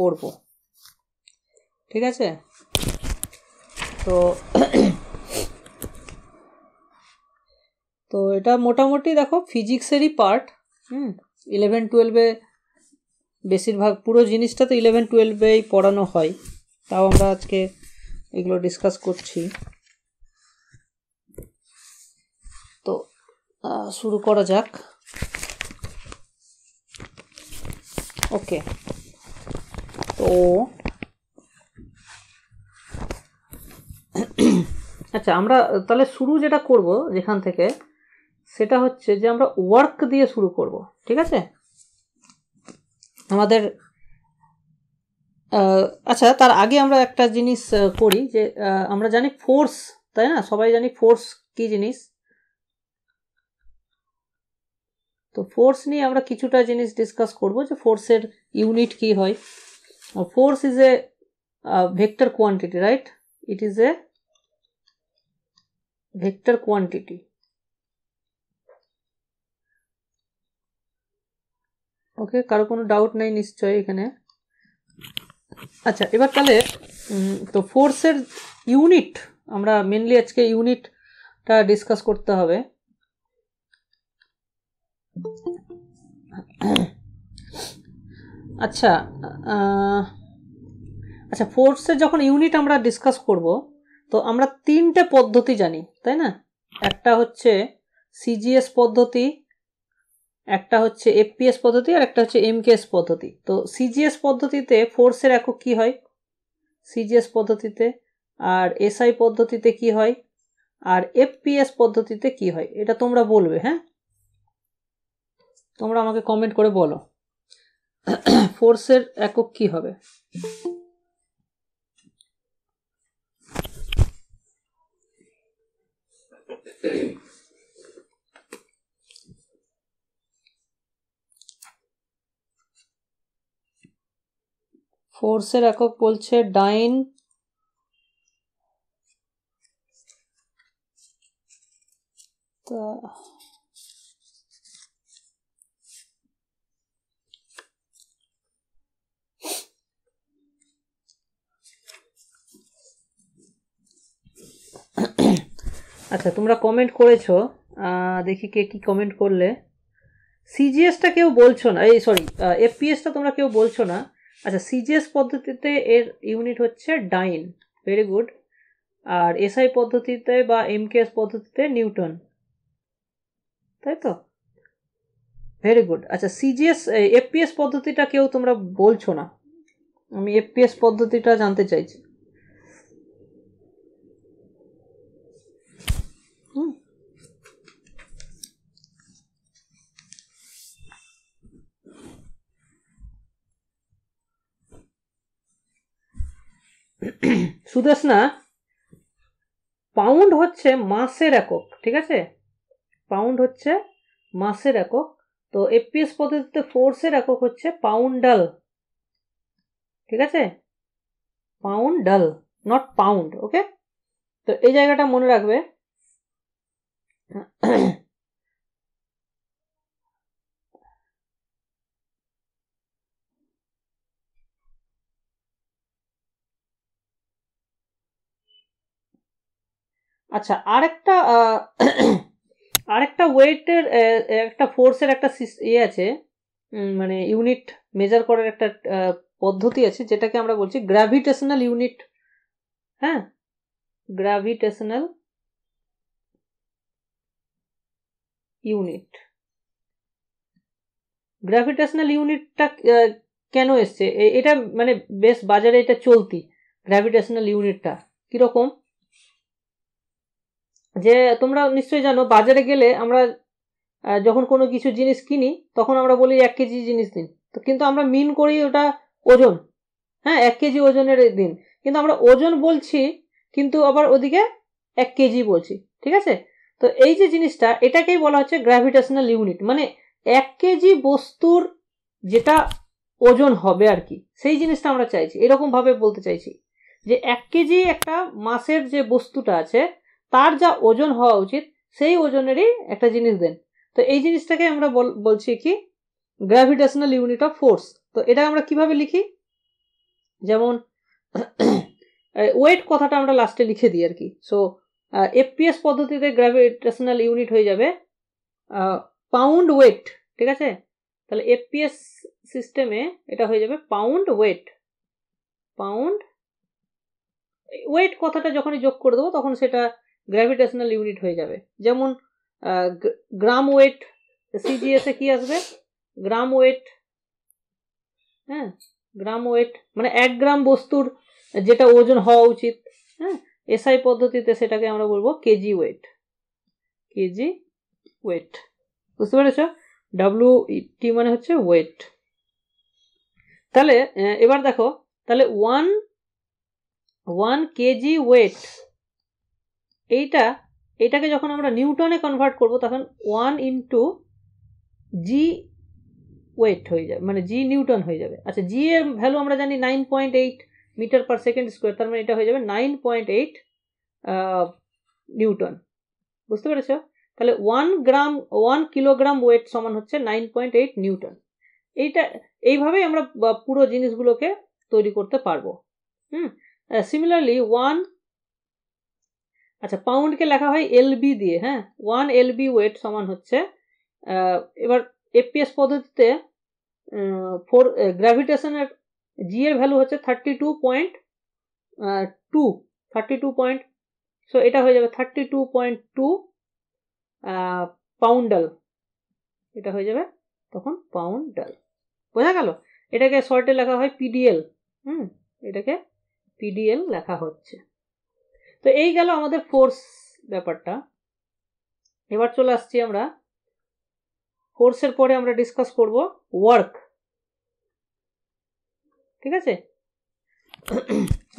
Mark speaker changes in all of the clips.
Speaker 1: করব ঠিক আছে তো তো এটা মোটামুটি দেখো ফিজিক্সেরই পার্ট হুম ইলেভেন টুয়েলভে বেশিরভাগ পুরো জিনিসটা তো ইলেভেন টুয়েলভেই পড়ানো হয় তাও আমরা আজকে এগুলো ডিসকাস করছি তো শুরু করা যাক ওকে তো আচ্ছা আমরা তাহলে শুরু যেটা করব যেখান থেকে সেটা হচ্ছে যে আমরা ওয়ার্ক দিয়ে শুরু করব ঠিক আছে আমাদের আচ্ছা তার আগে আমরা একটা জিনিস করি যে আমরা জানি ফোর্স তাই না সবাই জানি ফোর্স কি জিনিস তো ফোর্স নিয়ে আমরা কিছুটা জিনিস ডিসকাস করব যে ফোর্সের ইউনিট কি হয় Now, force is a uh, vector quantity, right? It is a vector quantity. ওকে কারো কোনো ডাউট নাই নিশ্চয়ই এখানে আচ্ছা এবার তাহলে তো ফোর্সের ইউনিট আমরা মেনলি আজকে ইউনিটটা ডিসকাস করতে হবে আচ্ছা আচ্ছা ফোর্সের যখন ইউনিট আমরা ডিসকাস করব তো আমরা তিনটে পদ্ধতি জানি তাই না একটা হচ্ছে সিজিএস পদ্ধতি একটা হচ্ছে এফপিএস পদ্ধতি আর একটা হচ্ছে এমকেএস পদ্ধতি তো সিজিএস পদ্ধতিতে ফোর্সের একক কি হয় সিজিএস পদ্ধতিতে আর এসআই পদ্ধতিতে কি হয় আর এফপিএস পদ্ধতিতে কি হয় এটা তোমরা বলবে হ্যাঁ তোমরা আমাকে কমেন্ট করে বলো ফোর্সের একক কি হবে ফোর্সের একক বলছে ডাইন তা আচ্ছা তোমরা কমেন্ট করেছো দেখি কে কি কমেন্ট করলে সিজিএসটা কেউ বলছো না এই সরি এফপিএসটা তোমরা কেউ বলছো না আচ্ছা সিজিএস পদ্ধতিতে এর ইউনিট হচ্ছে ডাইন ভেরি গুড আর এসআই পদ্ধতিতে বা এমকেএস পদ্ধতিতে নিউটন তাই তো ভেরি গুড আচ্ছা সিজিএস এফপিএস পদ্ধতিটা কেউ তোমরা বলছো না আমি এফপিএস পদ্ধতিটা জানতে চাইছি সুদেশনা পাউন্ড হচ্ছে মাসের একক ঠিক আছে পাউন্ড হচ্ছে মাসের একক তো এপিএস পদ্ধতিতে ফোর্সের একক হচ্ছে পাউন্ডাল ঠিক আছে পাউন্ডাল নট পাউন্ড ওকে তো এই জায়গাটা মনে রাখবে আচ্ছা আরেকটা আরেকটা ওয়েটের একটা ফোর্সের একটা ইয়ে আছে মানে ইউনিট মেজার করার একটা পদ্ধতি আছে যেটাকে আমরা বলছি গ্র্যাভিটেশনাল ইউনিট হ্যাঁ গ্র্যাভিটেশনাল ইউনিট গ্র্যাভিটেশনাল ইউনিটটা কেন এসছে এটা মানে বেশ বাজারে এটা চলতি গ্র্যাভিটেশনাল ইউনিটটা কীরকম যে তোমরা নিশ্চয়ই জানো বাজারে গেলে আমরা যখন কোনো কিছু জিনিস কিনি তখন আমরা বলি এক কেজি জিনিস দিন তো কিন্তু আমরা মিন করি ওটা ওজন হ্যাঁ এক কেজি ওজনের দিন কিন্তু আমরা ওজন বলছি কিন্তু আবার ওদিকে এক কেজি বলছি ঠিক আছে তো এই যে জিনিসটা এটাকেই বলা হচ্ছে গ্র্যাভিটেশনাল ইউনিট মানে এক কেজি বস্তুর যেটা ওজন হবে আর কি সেই জিনিসটা আমরা চাইছি এরকমভাবে বলতে চাইছি যে এক কেজি একটা মাসের যে বস্তুটা আছে তার যা ওজন হওয়া উচিত সেই ওজনেরই একটা জিনিস দেন তো এই জিনিসটাকে আমরা বলছি কি গ্র্যাভিটেশনাল ইউনিট অফ ফোর্স তো এটা আমরা কিভাবে লিখি যেমন ওয়েট কথাটা আমরা লাস্টে লিখে দিই আর কি সো এফপিএস পদ্ধতিতে গ্র্যাভিটেশনাল ইউনিট হয়ে যাবে পাউন্ড ওয়েট ঠিক আছে তাহলে এফপিএস সিস্টেমে এটা হয়ে যাবে পাউন্ড ওয়েট পাউন্ড ওয়েট কথাটা যখনই যোগ করে দেবো তখন সেটা গ্র্যাভিটেশনাল ইউনিট হয়ে যাবে যেমন গ্রাম ওয়েট সিজিএসে কি আসবে গ্রাম ওয়েট হ্যাঁ গ্রাম ওয়েট মানে এক গ্রাম বস্তুর যেটা ওজন হওয়া উচিত হ্যাঁ এসআই পদ্ধতিতে সেটাকে আমরা বলবো কেজি ওয়েট কেজি ওয়েট বুঝতে পেরেছ ডাব্লু টি e মানে হচ্ছে ওয়েট তাহলে এবার দেখো তাহলে ওয়ান ওয়ান কেজি ওয়েট এইটা এটাকে যখন আমরা নিউটনে কনভার্ট করব তখন ওয়ান ইন্টু জি ওয়েট হয়ে যাবে মানে জি নিউটন হয়ে যাবে আচ্ছা জি এর ভ্যালু আমরা জানি nine point eight metre per second square তার মানে এটা হয়ে যাবে নাইন পয়েন্ট এইট নিউটন বুঝতে পেরেছ তাহলে one gram one kilogram weight সমান হচ্ছে নাইন পয়েন্ট এইট নিউটন এইটা এইভাবেই আমরা পুরো জিনিসগুলোকে তৈরি করতে পারবো হুম সিমিলারলি ওয়ান আচ্ছা পাউন্ডকে লেখা হয় এলবি দিয়ে হ্যাঁ ওয়ান এলবি ওয়েট সমান হচ্ছে এবার এপিএস পদ্ধতিতে ফোর গ্র্যাভিটেশনের জি এর ভ্যালু হচ্ছে thirty two point two thirty two point so এটা হয়ে যাবে thirty two point two poundal এটা হয়ে যাবে তখন পাউন্ডাল বোঝা গেল এটাকে শর্টে লেখা হয় পিডিএল হুম এটাকে পিডিএল লেখা হচ্ছে তো এই গেল আমাদের ফোর্স ব্যাপারটা এবার চলে আসছি আমরা ফোর্সের পরে আমরা ডিসকাস করব ওয়ার্ক ঠিক আছে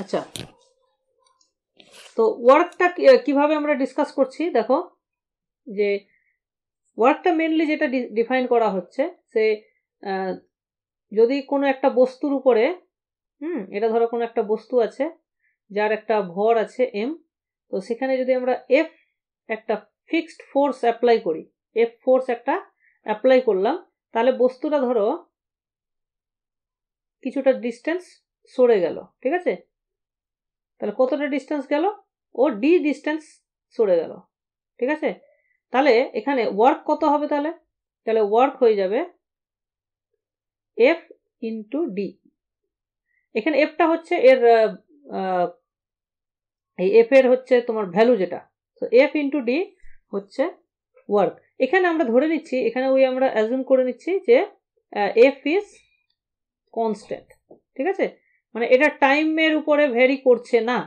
Speaker 1: আচ্ছা তো ওয়ার্কটা কিভাবে আমরা ডিসকাস করছি দেখো যে ওয়ার্কটা মেনলি যেটা ডিফাইন করা হচ্ছে সে যদি কোনো একটা বস্তুর উপরে হুম এটা ধরো কোনো একটা বস্তু আছে যার একটা ভর আছে এম তো সেখানে যদি আমরা এফ একটা ফিক্সড ফোর্স অ্যাপ্লাই করি এফ ফোর্স একটা অ্যাপ্লাই করলাম তাহলে বস্তুটা ধরো কিছুটা ডিস্টেন্স সরে গেল ঠিক আছে তাহলে কতটা ডিস্টেন্স গেল ও ডি ডিস্টেন্স সরে গেল ঠিক আছে তাহলে এখানে ওয়ার্ক কত হবে তাহলে তাহলে ওয়ার্ক হয়ে যাবে এফ ইন্টু ডি এখানে এফটা হচ্ছে এর এই এফ এর হচ্ছে তোমার ভ্যালু যেটা তো এফ ইন্টু ডি হচ্ছে ওয়ার্ক এখানে আমরা ধরে নিচ্ছি এখানে ওই আমরা অ্যাজুম করে নিচ্ছি যে এফ ইজ কনস্ট্যান্ট ঠিক আছে মানে এটা টাইমের উপরে ভ্যারি করছে না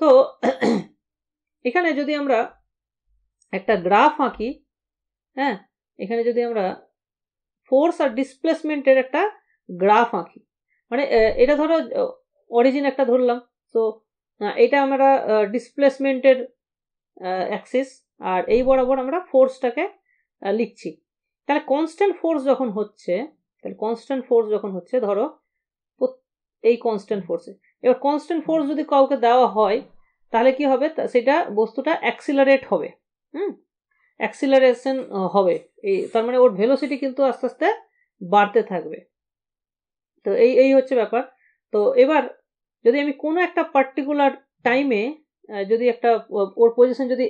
Speaker 1: তো এখানে যদি আমরা একটা গ্রাফ আঁকি হ্যাঁ এখানে যদি আমরা ফোর্স আর ডিসপ্লেসমেন্টের একটা গ্রাফ আঁকি মানে এটা ধরো অরিজিন একটা ধরলাম তো এটা আমরা ডিসপ্লেসমেন্টের অ্যাক্সিস আর এই বরাবর আমরা ফোর্সটাকে লিখছি তাহলে কনস্ট্যান্ট ফোর্স যখন হচ্ছে তাহলে কনস্ট্যান্ট ফোর্স যখন হচ্ছে ধরো এই কনস্ট্যান্ট ফোর্সে এবার কনস্ট্যান্ট ফোর্স যদি কাউকে দেওয়া হয় তাহলে কি হবে সেটা বস্তুটা অ্যাক্সিলারেট হবে হুম অ্যাক্সিলারেশন হবে এই তার মানে ওর ভেলোসিটি কিন্তু আস্তে আস্তে বাড়তে থাকবে তো এই এই হচ্ছে ব্যাপার তো এবার যদি আমি কোনো একটা পার্টিকুলার টাইমে যদি একটা ওর পজিশন যদি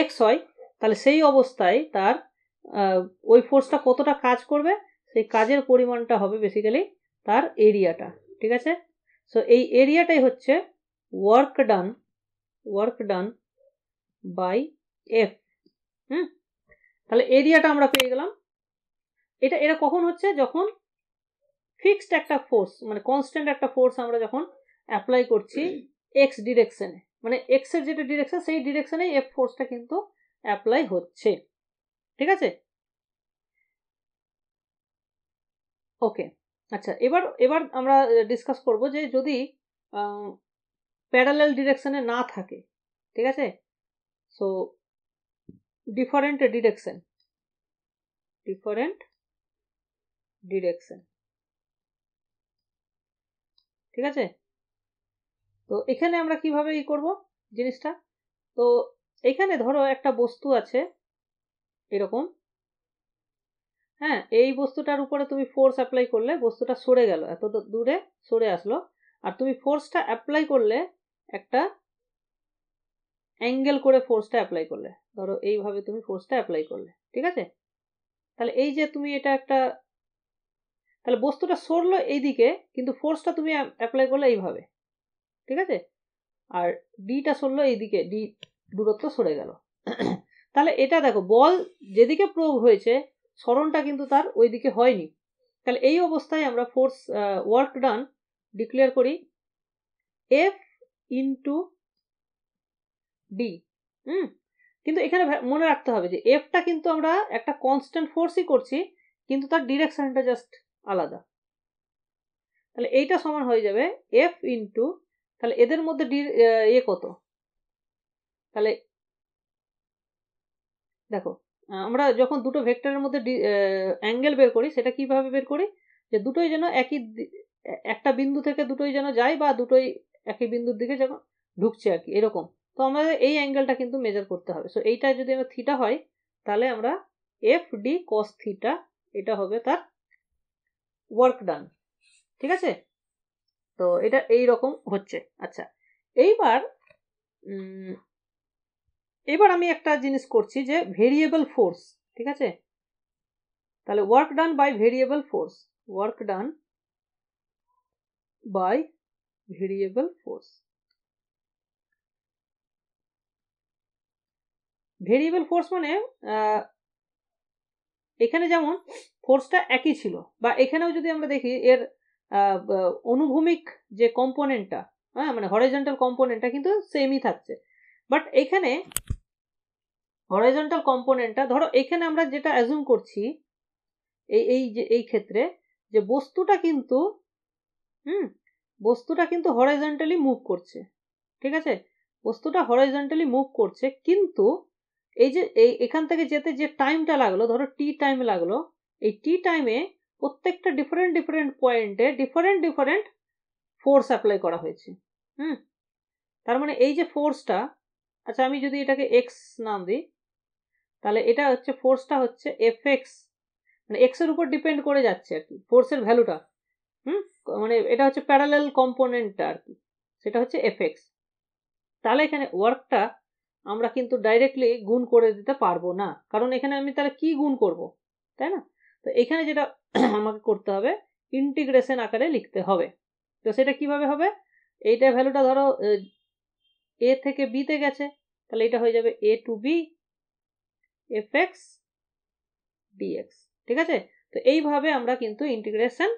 Speaker 1: এক্স হয় তাহলে সেই অবস্থায় তার ওই ফোর্সটা কতটা কাজ করবে সেই কাজের পরিমাণটা হবে বেসিক্যালি তার এরিয়াটা ঠিক আছে সো এই এরিয়াটাই হচ্ছে work done work done by F hmm তাহলে এরিয়াটা আমরা পেয়ে গেলাম এটা এটা কখন হচ্ছে যখন ফিক্সড একটা ফোর্স মানে কনস্ট্যান্ট একটা ফোর্স আমরা যখন অ্যাপ্লাই করছি এক্স ডিরেকশানে মানে এক্সের যেটা ডিরেকশান সেই ডিরেকশানেই এফ ফোর্সটা কিন্তু অ্যাপ্লাই হচ্ছে ঠিক আছে ওকে আচ্ছা এবার এবার আমরা ডিসকাস করব যে যদি প্যারালাল ডিরেকশানে না থাকে ঠিক আছে so different direction different direction ঠিক আছে তো এখানে আমরা কিভাবে ই করব জিনিসটা তো এখানে ধরো একটা বস্তু আছে এরকম হ্যাঁ এই বস্তুটার উপরে তুমি ফোর্স অ্যাপ্লাই করলে বস্তুটা সরে গেল এত দূরে সরে আসলো আর তুমি ফোর্সটা অ্যাপ্লাই করলে একটা অ্যাঙ্গেল করে ফোর্সটা অ্যাপ্লাই করলে ধরো এইভাবে তুমি ফোর্সটা অ্যাপ্লাই করলে ঠিক আছে তাহলে এই যে তুমি এটা একটা তাহলে বস্তুটা সরলো এইদিকে কিন্তু ফোর্সটা তুমি অ্যাপ্লাই করলে এইভাবে ঠিক আছে আর ডিটা সরলো এইদিকে ডি দূরত্ব সরে গেল তাহলে এটা দেখো বল যেদিকে প্রয়োগ হয়েছে সরণটা কিন্তু তার ওইদিকে হয়নি তাহলে এই অবস্থায় আমরা ফোর্স ওয়ার্ক ডান ডিক্লেয়ার করি এফ ইন্টু ডি হুম কিন্তু এখানে মনে রাখতে হবে যে এফটা কিন্তু আমরা একটা কনস্ট্যান্ট ফোর্সই করছি কিন্তু তার ডিরেকশনটা জাস্ট আলাদা তাহলে এইটা সমান হয়ে যাবে এফ ইন্টু তাহলে এদের মধ্যে ডি ইয়ে কত তাহলে দেখো আমরা যখন দুটো ভেক্টরের মধ্যে অ্যাঙ্গেল বের করি সেটা কিভাবে বের করি যে দুটোই যেন একই একটা বিন্দু থেকে দুটোই যেন যায় বা দুটোই একই বিন্দুর দিকে যেন ঢুকছে আর কি এরকম তো আমাদের এই অ্যাঙ্গেলটা কিন্তু মেজার করতে হবে সো এইটা যদি আমার থিটা হয় তাহলে আমরা এফ ডি কস থিটা এটা হবে তার ওয়ার্ক ডান ঠিক আছে তো এটা এই রকম হচ্ছে আচ্ছা এইবার এবার আমি একটা জিনিস করছি যে ভেরিয়েবল ফোর্স ঠিক আছে তাহলে work done by variable force work done by variable force variable force মানে এখানে যেমন ফোর্সটা একই ছিল বা এখানেও যদি আমরা দেখি এর অনুভূমিক যে কম্পোনেন্টটা হ্যাঁ মানে হরাইজন্টাল কম্পোনেন্টটা কিন্তু সেমই থাকছে বাট এখানে হরাইজেন্টাল কম্পোনেন্টটা ধরো এখানে আমরা যেটা অ্যাজুম করছি এই এই যে এই ক্ষেত্রে যে বস্তুটা কিন্তু হুম বস্তুটা কিন্তু হরাইজেন্টালি মুভ করছে ঠিক আছে বস্তুটা হরাইজেন্টালি মুভ করছে কিন্তু এই যে এই এখান থেকে যেতে যে টাইমটা লাগলো ধরো টি টাইম লাগলো এই টি টাইমে প্রত্যেকটা ডিফারেন্ট ডিফারেন্ট পয়েন্টে ডিফারেন্ট ডিফারেন্ট ফোর্স অ্যাপ্লাই করা হয়েছে হুম তার মানে এই যে ফোর্সটা আচ্ছা আমি যদি এটাকে এক্স নাম দিই তাহলে এটা হচ্ছে ফোর্সটা হচ্ছে এফ এক্স মানে এক্সের উপর ডিপেন্ড করে যাচ্ছে আর কি ফোর্সের ভ্যালুটা হুম মানে এটা হচ্ছে প্যারালেল কম্পোনেন্টটা আর কি সেটা হচ্ছে এফ এক্স তাহলে এখানে ওয়ার্কটা আমরা কিন্তু ডাইরেক্টলি গুণ করে দিতে পারবো না কারণ এখানে আমি তাহলে কি গুণ করব তাই না তো এখানে যেটা আমাকে করতে হবে ইন্টিগ্রেশন আকারে লিখতে হবে তো সেটা কিভাবে হবে এইটা ভ্যালুটা ধরো এ থেকে বিতে গেছে তাহলে এটা হয়ে যাবে A to B F x DX ঠিক আছে তো এইভাবে আমরা কিন্তু ইন্টিগ্রেশন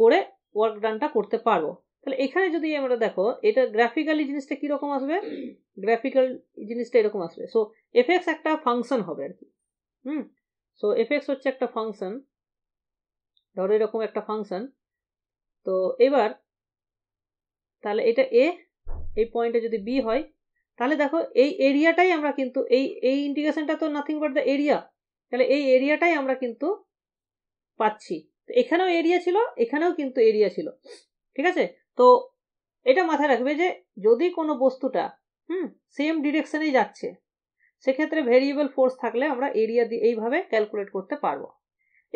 Speaker 1: করে ওয়ার্ক ডানটা করতে পারবো তাহলে এখানে যদি আমরা দেখো এটা গ্রাফিক্যালি জিনিসটা কীরকম আসবে গ্রাফিক্যাল জিনিসটা এরকম আসবে সো এফ এক্স একটা ফাংশন হবে আর কি হুম সো এফএক্স হচ্ছে একটা ফাংশন ধরো এরকম একটা ফাংশন তো এবার তাহলে এটা এ এই পয়েন্টে যদি বি হয় তাহলে দেখো এই এরিয়াটাই আমরা কিন্তু এই এই ইন্টিগ্রেশনটা তো নাথিং বাট দ্য এরিয়া তাহলে এই এরিয়াটাই আমরা কিন্তু পাচ্ছি তো এখানেও এরিয়া ছিল এখানেও কিন্তু এরিয়া ছিল ঠিক আছে তো এটা মাথায় রাখবে যে যদি কোনো বস্তুটা হুম সেম ডিরেকশনেই যাচ্ছে সেক্ষেত্রে ভেরিয়েবল ফোর্স থাকলে আমরা এরিয়া দিয়ে এইভাবে ক্যালকুলেট করতে পারবো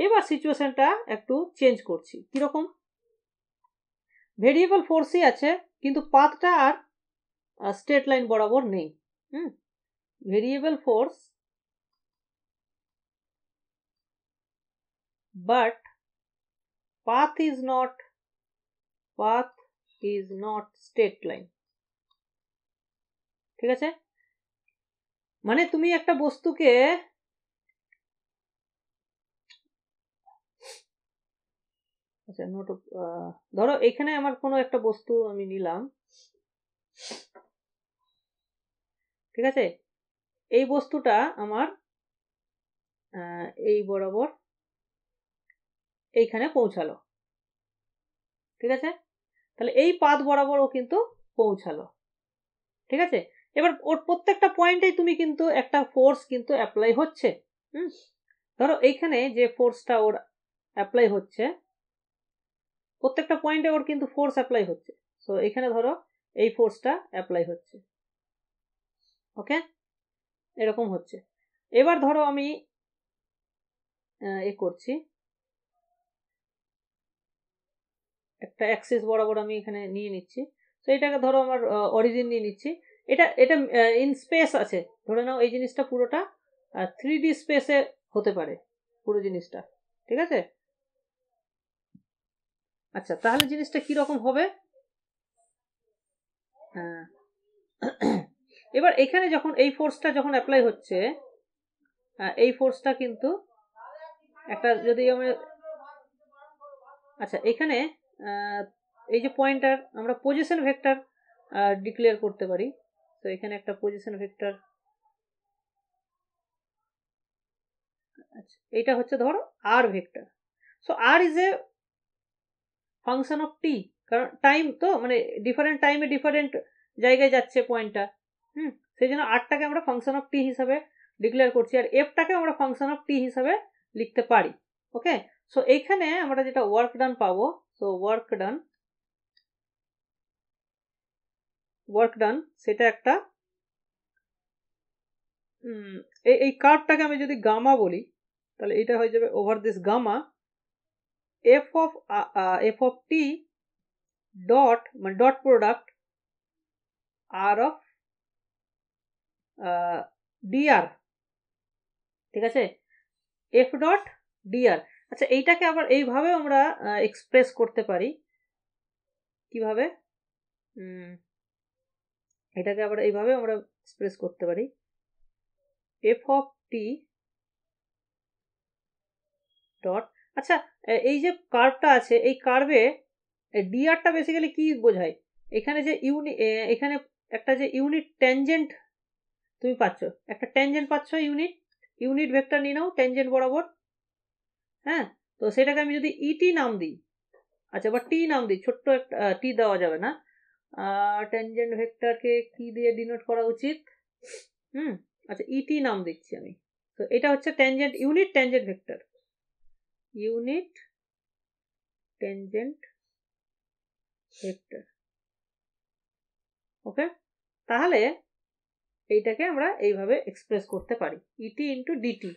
Speaker 1: এবার সিচুয়েশনটা একটু চেঞ্জ করছি কীরকম ভেরিয়েবল ফোর্সই আছে কিন্তু পাথটা আর স্টেট লাইন বরাবর নেই hmm variable force but path is not path is not straight line ঠিক আছে মানে তুমি একটা বস্তুকে আচ্ছা নোট ধরো এখানে আমার কোনো একটা বস্তু আমি নিলাম ঠিক আছে এই বস্তুটা আমার এই বরাবর এইখানে পৌঁছালো ঠিক আছে তাহলে এই পাত বরাবর ও কিন্তু পৌঁছালো ঠিক আছে এবার ওর প্রত্যেকটা পয়েন্টেই তুমি কিন্তু একটা ফোর্স কিন্তু অ্যাপ্লাই হচ্ছে হুম ধরো এইখানে যে ফোর্সটা ওর অ্যাপ্লাই হচ্ছে প্রত্যেকটা পয়েন্টে ওর কিন্তু ফোর্স অ্যাপ্লাই হচ্ছে সো এখানে ধরো এই ফোর্সটা অ্যাপ্লাই হচ্ছে ওকে এরকম হচ্ছে এবার ধরো আমি এ করছি একটা অ্যাক্সিস বরাবর আমি এখানে নিয়ে নিচ্ছি তো এটাকে ধরো আমার অরিজিন নিয়ে নিচ্ছি এটা এটা ইন স্পেস আছে ধরে নাও এই জিনিসটা পুরোটা থ্রি ডি স্পেসে হতে পারে পুরো জিনিসটা ঠিক আছে আচ্ছা তাহলে জিনিসটা কীরকম হবে হ্যাঁ এবার এখানে যখন এই ফোর্সটা যখন অ্যাপ্লাই হচ্ছে এই ফোর্সটা কিন্তু একটা যদি আমরা আচ্ছা এখানে এই যে পয়েন্টার আমরা পজিশন ভেক্টর ডিক্লেয়ার করতে পারি তো এখানে একটা পজিশন ভেক্টর আচ্ছা এটা হচ্ছে ধরো R vector so R is a function of T কারণ টাইম তো মানে ডিফারেন্ট টাইমে ডিফারেন্ট জায়গায় যাচ্ছে পয়েন্টটা হুম সেই জন্য আরটাকে আমরা ফাংশন অফ টি হিসাবে ডিক্লেয়ার করছি আর এফটাকে আমরা ফাংশন অফ টি হিসাবে লিখতে পারি ওকে সো এইখানে আমরা যেটা ওয়ার্ক ডান পাবো so work done work done সেটা একটা এই কার্ভটাকে আমি যদি গামা বলি তাহলে এটা হয়ে যাবে over this gamma F of F of T dot মানে dot product R of DR ঠিক আছে এফ ডট ডিআর আচ্ছা এইটাকে আবার এইভাবে আমরা এক্সপ্রেস করতে পারি কিভাবে এটাকে আবার এইভাবে আমরা এক্সপ্রেস করতে পারি এফ অফ টি ডট আচ্ছা এই যে কার্ভটা আছে এই কার্ভে ডিআরটা বেসিক্যালি কী বোঝায় এখানে যে ইউনি এখানে একটা যে ইউনিট ট্যানজেন্ট তুমি পাচ্ছ একটা ট্যানজেন্ট পাচ্ছ ইউনিট ইউনিট ভেক্টর নিয়ে নাও ট্যানজেন্ট বরাবর হ্যাঁ তো সেটাকে আমি যদি ইটি e নাম দিই আচ্ছা বা টি নাম দিই ছোট্ট একটা টি দেওয়া যাবে না ট্যানজেন্ট ভেক্টরকে কি দিয়ে ডিনোট করা উচিত হুম আচ্ছা ইটি e নাম দিচ্ছি আমি তো এটা হচ্ছে tangent unit tangent vector unit tangent vector okay তাহলে এইটাকে আমরা এইভাবে এক্সপ্রেস করতে পারি ইটি ইন্টু ডিটি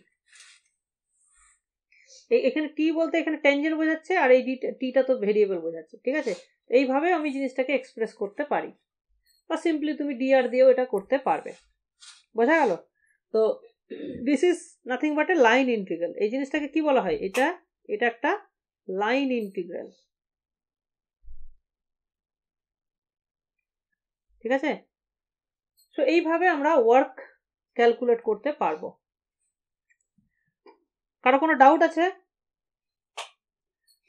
Speaker 1: এখানে টি বলতে এখানে ট্যাঞ্জেন্ট বোঝাচ্ছে আর এই টিটা তো ভেরিয়েবল বোঝাচ্ছে ঠিক আছে এইভাবে আমি জিনিসটাকে এক্সপ্রেস করতে পারি বা সিম্পলি তুমি ডিআর দিয়েও এটা করতে পারবে বোঝা গেল তো this is nothing but a line integral এই জিনিসটাকে কি বলা হয় এটা এটা একটা লাইন ইন্টিগ্রাল ঠিক আছে সো এইভাবে আমরা ওয়ার্ক ক্যালকুলেট করতে পারবো কারো কোনো ডাউট আছে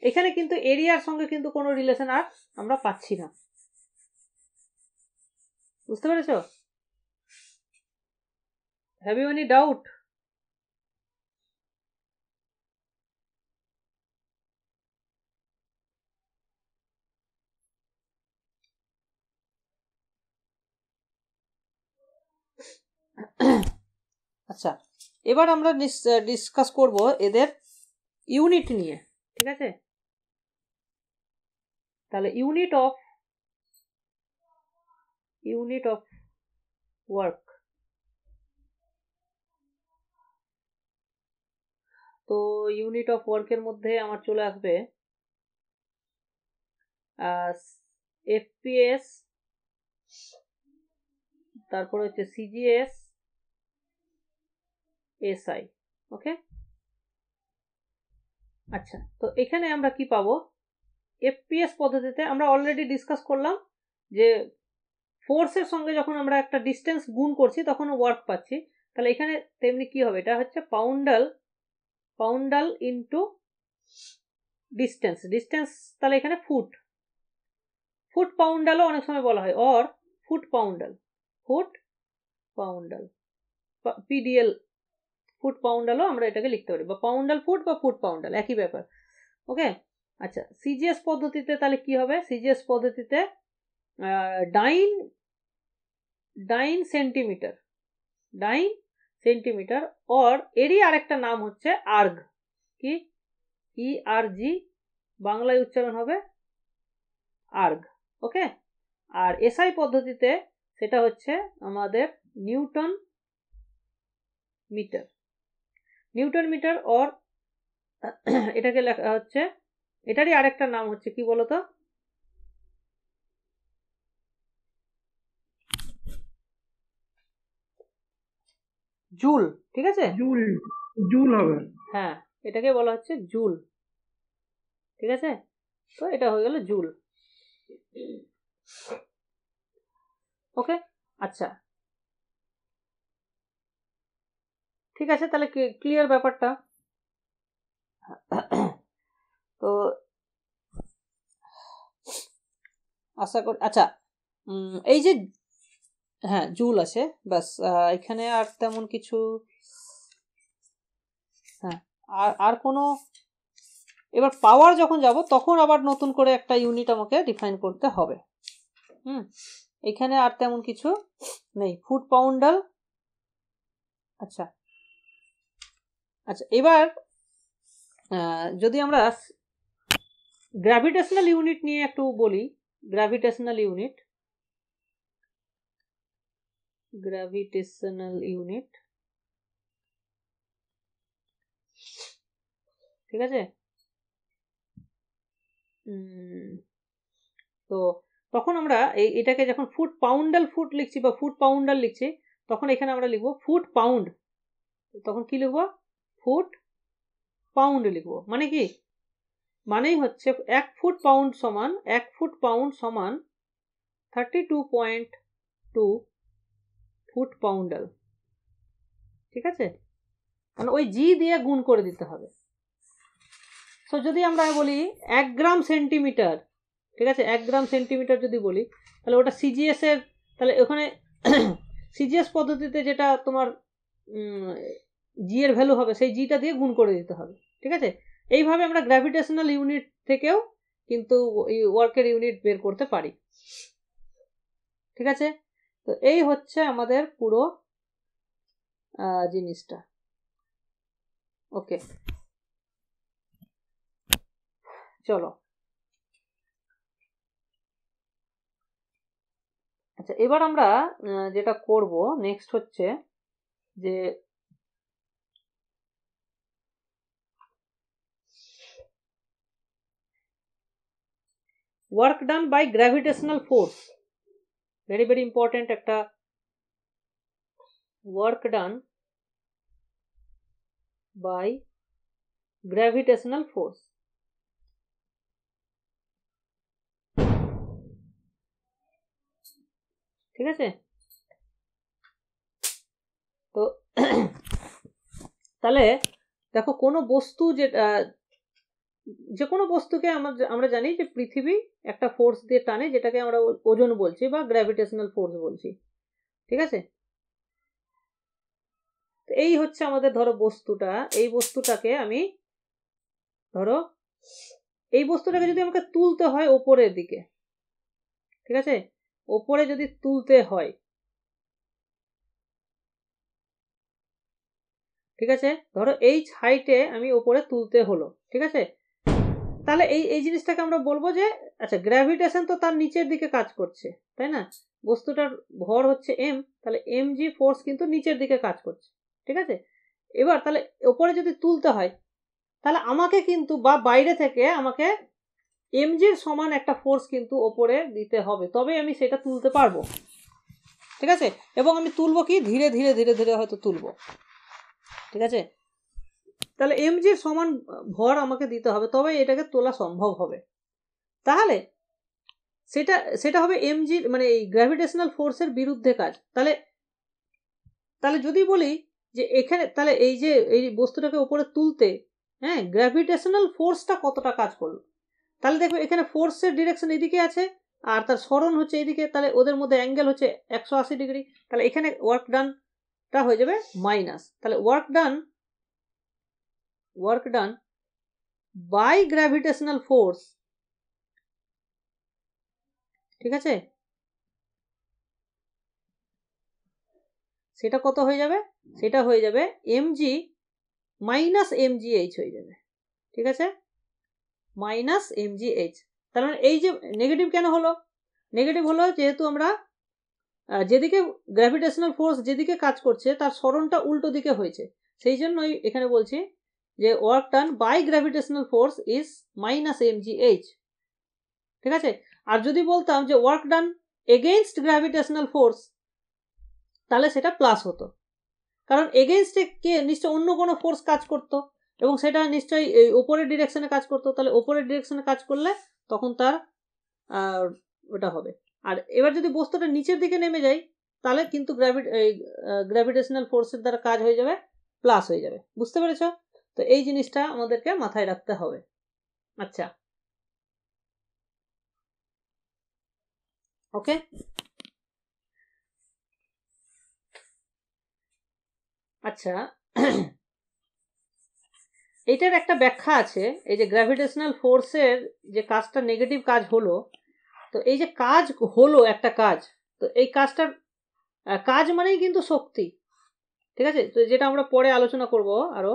Speaker 1: এখানে কিন্তু এরিয়ার সঙ্গে কিন্তু কোনো রিলেশন আর আমরা পাচ্ছি না বুঝতে পেরেছ হ্যাভ ইউ এনি ডাউট আচ্ছা এবার আমরা ডিসকাস করব এদের ইউনিট নিয়ে ঠিক আছে তাহলে unit of unit of work তো ইউনিট অফ ওয়ার্কের মধ্যে আমার চলে আসবে এফপিএস তারপরে হচ্ছে সিজিএস এস আই ওকে আচ্ছা তো এখানে আমরা কি পাবো এফপিএস পদ্ধতিতে আমরা অলরেডি ডিসকাস করলাম যে ফোর্সের সঙ্গে যখন আমরা একটা ডিস্টেন্স গুণ করছি তখন ওয়ার্ক পাচ্ছি তাহলে এখানে তেমনি কি হবে এটা হচ্ছে poundal poundal into distance distance তাহলে এখানে ফুট ফুট পাউন্ডালও অনেক সময় বলা হয় or foot poundal foot poundal PDL foot পাউন্ডালও আমরা এটাকে লিখতে পারি বা পাউন্ডাল ফুট বা ফুট পাউন্ডাল একই ব্যাপার ওকে আচ্ছা সিজিএস পদ্ধতিতে তাহলে কি হবে সিজিএস পদ্ধতিতে dyne dyne centimetre dyne centimetre or এরই আরেকটা নাম হচ্ছে আর্গ কি ই আর জি বাংলায় উচ্চারণ হবে আর্গ ওকে আর এসআই পদ্ধতিতে সেটা হচ্ছে আমাদের newton metre newton metre or এটাকে লেখা হচ্ছে এটারই আরেকটা নাম হচ্ছে কি বলতো জুল ঠিক আছে জুল জুল হবে হ্যাঁ এটাকে বলা হচ্ছে জুল ঠিক আছে তো এটা হয়ে গেল জুল ওকে আচ্ছা ঠিক আছে তাহলে ক্লিয়ার ব্যাপারটা তো আশা করি আচ্ছা এই যে হ্যাঁ জুল আছে ব্যাস এখানে আর তেমন কিছু হ্যাঁ আর আর কোনো এবার পাওয়ার যখন যাব তখন আবার নতুন করে একটা ইউনিট আমাকে ডিফাইন করতে হবে হুম এখানে আর তেমন কিছু নেই ফুড পাউন্ডাল আচ্ছা আচ্ছা এবার যদি আমরা গ্র্যাভিটেশনাল ইউনিট নিয়ে একটু বলি গ্র্যাভিটেশনাল ইউনিট গ্র্যাভিটেশনাল ইউনিট ঠিক আছে তো তখন আমরা এই এটাকে যখন ফুট পাউন্ডাল ফুট লিখছি বা ফুট পাউন্ডাল লিখছি তখন এখানে আমরা লিখবো ফুট পাউন্ড তখন কি লিখবো ফুট পাউন্ড লিখব মানে কি মানেই হচ্ছে এক ফুট পাউন্ড সমান এক ফুট পাউন্ড সমান thirty two point two foot poundal ঠিক আছে মানে ওই জি দিয়ে গুণ করে দিতে হবে সো যদি আমরা বলি এক গ্রাম সেন্টিমিটার ঠিক আছে এক গ্রাম সেন্টিমিটার যদি বলি তাহলে ওটা সিজিএসের তাহলে ওখানে সিজিএস পদ্ধতিতে যেটা তোমার জি এর ভ্যালু হবে সেই জিটা দিয়ে গুণ করে দিতে হবে ঠিক আছে এইভাবে আমরা গ্র্যাভিটেশনাল ইউনিট থেকেও কিন্তু ওয়ার্কের ইউনিট বের করতে পারি ঠিক আছে তো এই হচ্ছে আমাদের পুরো জিনিসটা ওকে চলো আচ্ছা এবার আমরা যেটা করব নেক্সট হচ্ছে যে work done by gravitational force very very important একটা work done by gravitational force ঠিক আছে তো তাহলে দেখো কোনো বস্তু যেটা যে কোনো বস্তুকে আমরা আমরা জানি যে পৃথিবী একটা ফোর্স দিয়ে টানে যেটাকে আমরা ওজন বলছি বা গ্র্যাভিটেশনাল ফোর্স বলছি ঠিক আছে এই হচ্ছে আমাদের ধরো বস্তুটা এই বস্তুটাকে আমি ধরো এই বস্তুটাকে যদি আমাকে তুলতে হয় ওপরের দিকে ঠিক আছে ওপরে যদি তুলতে হয় ঠিক আছে ধরো এই হাইটে আমি ওপরে তুলতে হলো ঠিক আছে তাহলে এই এই জিনিসটাকে আমরা বলবো যে আচ্ছা গ্র্যাভিটেশন তো তার নিচের দিকে কাজ করছে তাই না বস্তুটার ভর হচ্ছে এম তাহলে এম জি ফোর্স কিন্তু নিচের দিকে কাজ করছে ঠিক আছে এবার তাহলে ওপরে যদি তুলতে হয় তাহলে আমাকে কিন্তু বা বাইরে থেকে আমাকে এম জির সমান একটা ফোর্স কিন্তু ওপরে দিতে হবে তবে আমি সেটা তুলতে পারবো ঠিক আছে এবং আমি তুলবো কি ধীরে ধীরে ধীরে ধীরে হয়তো তুলবো ঠিক আছে তাহলে এম জে সমান ভর আমাকে দিতে হবে তবে এটাকে তোলা সম্ভব হবে তাহলে সেটা সেটা হবে এম জির মানে এই গ্র্যাভিটেশনাল ফোর্সের বিরুদ্ধে কাজ তাহলে তাহলে যদি বলি যে এখানে তাহলে এই যে এই বস্তুটাকে ওপরে তুলতে হ্যাঁ গ্র্যাভিটেশনাল ফোর্সটা কতটা কাজ করলো তাহলে দেখো এখানে ফোর্সের ডিরেকশন এদিকে আছে আর তার স্মরণ হচ্ছে এদিকে তাহলে ওদের মধ্যে অ্যাঙ্গেল হচ্ছে একশো আশি ডিগ্রি তাহলে এখানে ওয়ার্ক ডানটা হয়ে যাবে মাইনাস তাহলে work done work done by gravitational force ঠিক আছে সেটা কত হয়ে যাবে সেটা হয়ে যাবে জি মাইনাস জি এইচ হয়ে যাবে ঠিক আছে মাইনাস জি এইচ তার মানে এই যে নেগেটিভ কেন হলো নেগেটিভ হলো যেহেতু আমরা যেদিকে গ্র্যাভিটেশনাল ফোর্স যেদিকে কাজ করছে তার স্মরণটা উল্টো দিকে হয়েছে সেই জন্যই এখানে বলছি যে work done by gravitational force is minus M G H ঠিক আছে আর যদি বলতাম যে work done against gravitational force তাহলে সেটা প্লাস হতো কারণ এগেনস্টে কে নিশ্চয় অন্য কোনো ফোর্স কাজ করতো এবং সেটা নিশ্চয়ই এই ওপরের ডিরেকশনে কাজ করতো তাহলে ওপরের ডিরেকশনে কাজ করলে তখন তার ওটা হবে আর এবার যদি বস্তুটা নিচের দিকে নেমে যায় তাহলে কিন্তু গ্র্যাভিট এই গ্র্যাভিটেশনাল ফোর্সের দ্বারা কাজ হয়ে যাবে প্লাস হয়ে যাবে বুঝতে পেরেছ তো এই জিনিসটা আমাদেরকে মাথায় রাখতে হবে আচ্ছা ওকে আচ্ছা এটার একটা ব্যাখ্যা আছে এই যে গ্র্যাভিটেশনাল ফোর্সের যে কাজটা নেগেটিভ কাজ হলো তো এই যে কাজ হলো একটা কাজ তো এই কাজটার কাজ মানেই কিন্তু শক্তি ঠিক আছে তো যেটা আমরা পরে আলোচনা করব আরও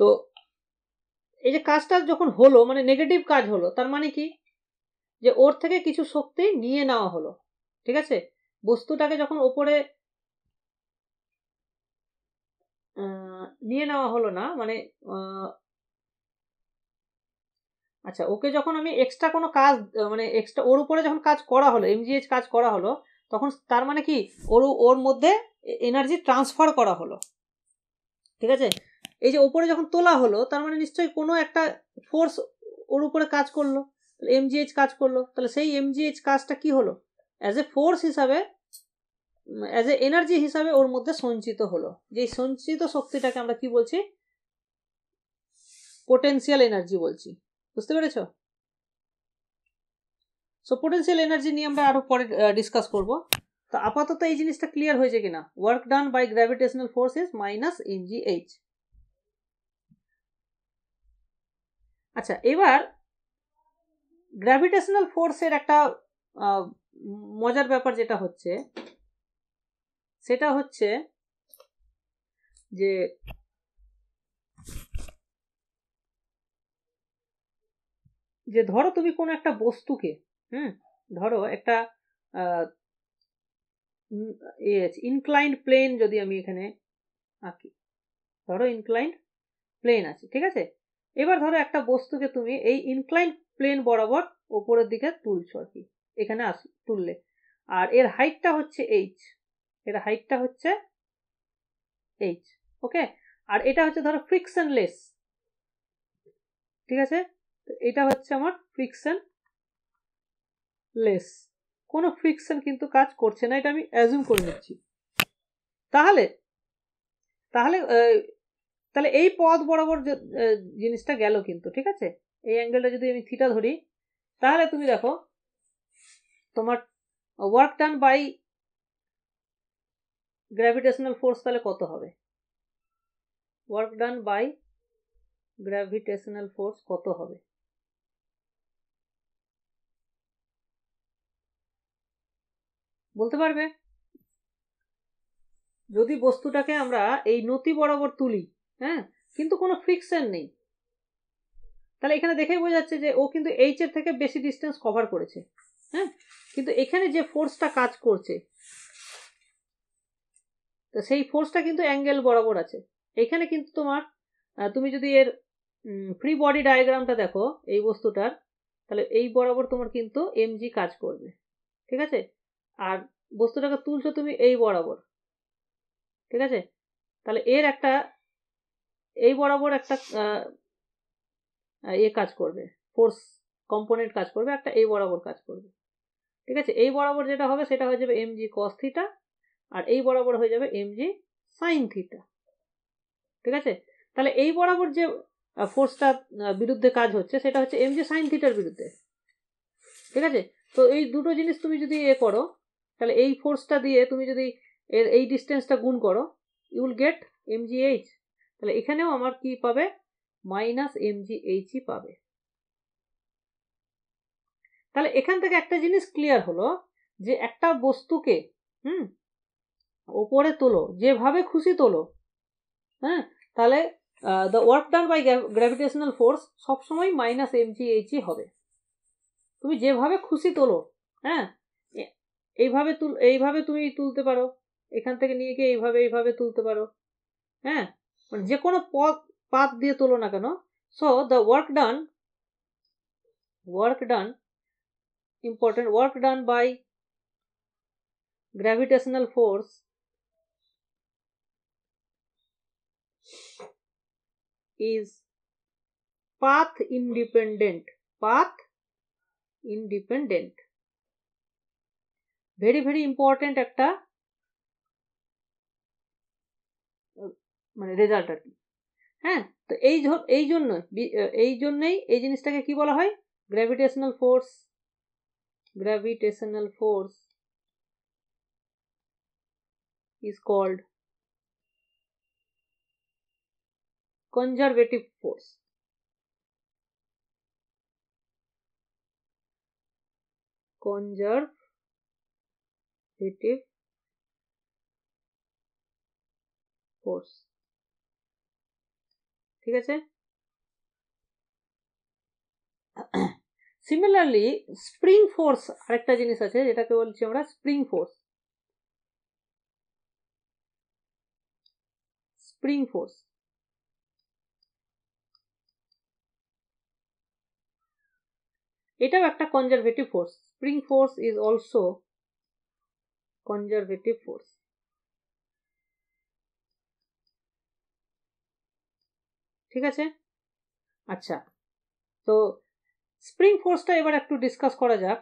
Speaker 1: তো এই যে কাজটা যখন হলো মানে নেগেটিভ কাজ হলো তার মানে কি যে ওর থেকে কিছু শক্তি নিয়ে নেওয়া হলো ঠিক আছে বস্তুটাকে যখন ওপরে নিয়ে নেওয়া হলো না মানে আচ্ছা ওকে যখন আমি এক্সট্রা কোনো কাজ মানে এক্সট্রা ওর উপরে যখন কাজ করা হলো এমজিএইচ কাজ করা হলো তখন তার মানে কি ওর ওর মধ্যে এনার্জি ট্রান্সফার করা হলো ঠিক আছে এই যে ওপরে যখন তোলা হলো তার মানে নিশ্চয়ই কোনো একটা ফোর্স ওর উপরে কাজ করলো এমজিএইচ কাজ করলো তাহলে সেই এমজিএইচ কাজটা কি হলো অ্যাজ এ ফোর্স হিসাবে অ্যাজ এ এনার্জি হিসাবে ওর মধ্যে সঞ্চিত হলো যে সঞ্চিত শক্তিটাকে আমরা কি বলছি পোটেন্সিয়াল এনার্জি বলছি বুঝতে পেরেছ সো পোটেন্সিয়াল এনার্জি নিয়ে আমরা আরও পরে ডিসকাস করব তো আপাতত এই জিনিসটা ক্লিয়ার হয়েছে কিনা work done by gravitational force is minus MGH আচ্ছা এবার গ্র্যাভিটেশনাল ফোর্সের একটা মজার ব্যাপার যেটা হচ্ছে সেটা হচ্ছে যে যে ধরো তুমি কোনো একটা বস্তুকে হুম ধরো একটা ইনক্লাইন্ড প্লেন যদি আমি এখানে আঁকি ধরো ইনক্লাইন্ড প্লেন আছে ঠিক আছে এবার ধরো একটা বস্তুকে তুমি এই ইনক্লাইন প্লেন বরাবর ওপরের দিকে তুলছো আর কি এখানে আস তুললে আর এর হাইটটা হচ্ছে এইচ এর হাইটটা হচ্ছে এইচ ওকে আর এটা হচ্ছে ধরো লেস ঠিক আছে এটা হচ্ছে আমার ফ্রিকশন লেস কোনো ফ্রিকশন কিন্তু কাজ করছে না এটা আমি অ্যাজুম করে নিচ্ছি তাহলে তাহলে তাহলে এই পদ বরাবর জিনিসটা গেল কিন্তু ঠিক আছে এই অ্যাঙ্গেলটা যদি আমি থিটা ধরি তাহলে তুমি দেখো তোমার work done by gravitational force তাহলে কত হবে work done by gravitational force কত হবে বলতে পারবে যদি বস্তুটাকে আমরা এই নতি বরাবর তুলি হ্যাঁ কিন্তু কোনো ফিকশন নেই তাহলে এখানে দেখেই বোঝা যাচ্ছে যে ও কিন্তু এইচের থেকে বেশি ডিস্টেন্স কভার করেছে হ্যাঁ কিন্তু এখানে যে ফোর্সটা কাজ করছে তো সেই ফোর্সটা কিন্তু অ্যাঙ্গেল বরাবর আছে এখানে কিন্তু তোমার তুমি যদি এর ফ্রি বডি ডায়াগ্রামটা দেখো এই বস্তুটার তাহলে এই বরাবর তোমার কিন্তু এমজি কাজ করবে ঠিক আছে আর বস্তুটাকে তুলছো তুমি এই বরাবর ঠিক আছে তাহলে এর একটা এই বরাবর একটা এ কাজ করবে ফোর্স কম্পোনেন্ট কাজ করবে একটা এই বরাবর কাজ করবে ঠিক আছে এই বরাবর যেটা হবে সেটা হয়ে যাবে এম জি কস্থিটা থিটা আর এই বরাবর হয়ে যাবে এম জি সাইন থিটা ঠিক আছে তাহলে এই বরাবর যে ফোর্সটা বিরুদ্ধে কাজ হচ্ছে সেটা হচ্ছে এম জি সাইন থিটার বিরুদ্ধে ঠিক আছে তো এই দুটো জিনিস তুমি যদি এ করো তাহলে এই ফোর্সটা দিয়ে তুমি যদি এর এই ডিস্টেন্সটা গুণ করো you'll get M G H তাহলে এখানেও আমার কি পাবে মাইনাস জি এইচই e পাবে তাহলে এখান থেকে একটা জিনিস ক্লিয়ার হলো যে একটা বস্তুকে হুম ওপরে তোলো যেভাবে খুশি তোলো হ্যাঁ তাহলে the work done by gravitational force সবসময় মাইনাস জি এইচই e হবে তুমি যেভাবে খুশি তোলো হ্যাঁ এইভাবে তুল এইভাবে তুমি তুলতে পারো এখান থেকে নিয়ে গিয়ে এইভাবে এইভাবে তুলতে পারো হ্যাঁ মানে যে কোনো পথ পাত দিয়ে তোলো না কেন so the work done work done important work done by gravitational force is path independent path independent very very important একটা মানে রেজাল্ট আর কি হ্যাঁ তো এই এই জন্য এই জন্যই এই জিনিসটাকে কি বলা হয় gravitational force gravitational force is called conservative force conservative force ঠিক আছে সিমিলারলি স্প্রিং ফোর্স আরেকটা জিনিস আছে যেটাকে বলছি আমরা স্প্রিং ফোর্স স্প্রিং ফোর্স এটাও একটা conservative force spring force is also conservative force ঠিক আছে আচ্ছা তো স্প্রিং ফোর্সটা এবার একটু ডিসকাস করা যাক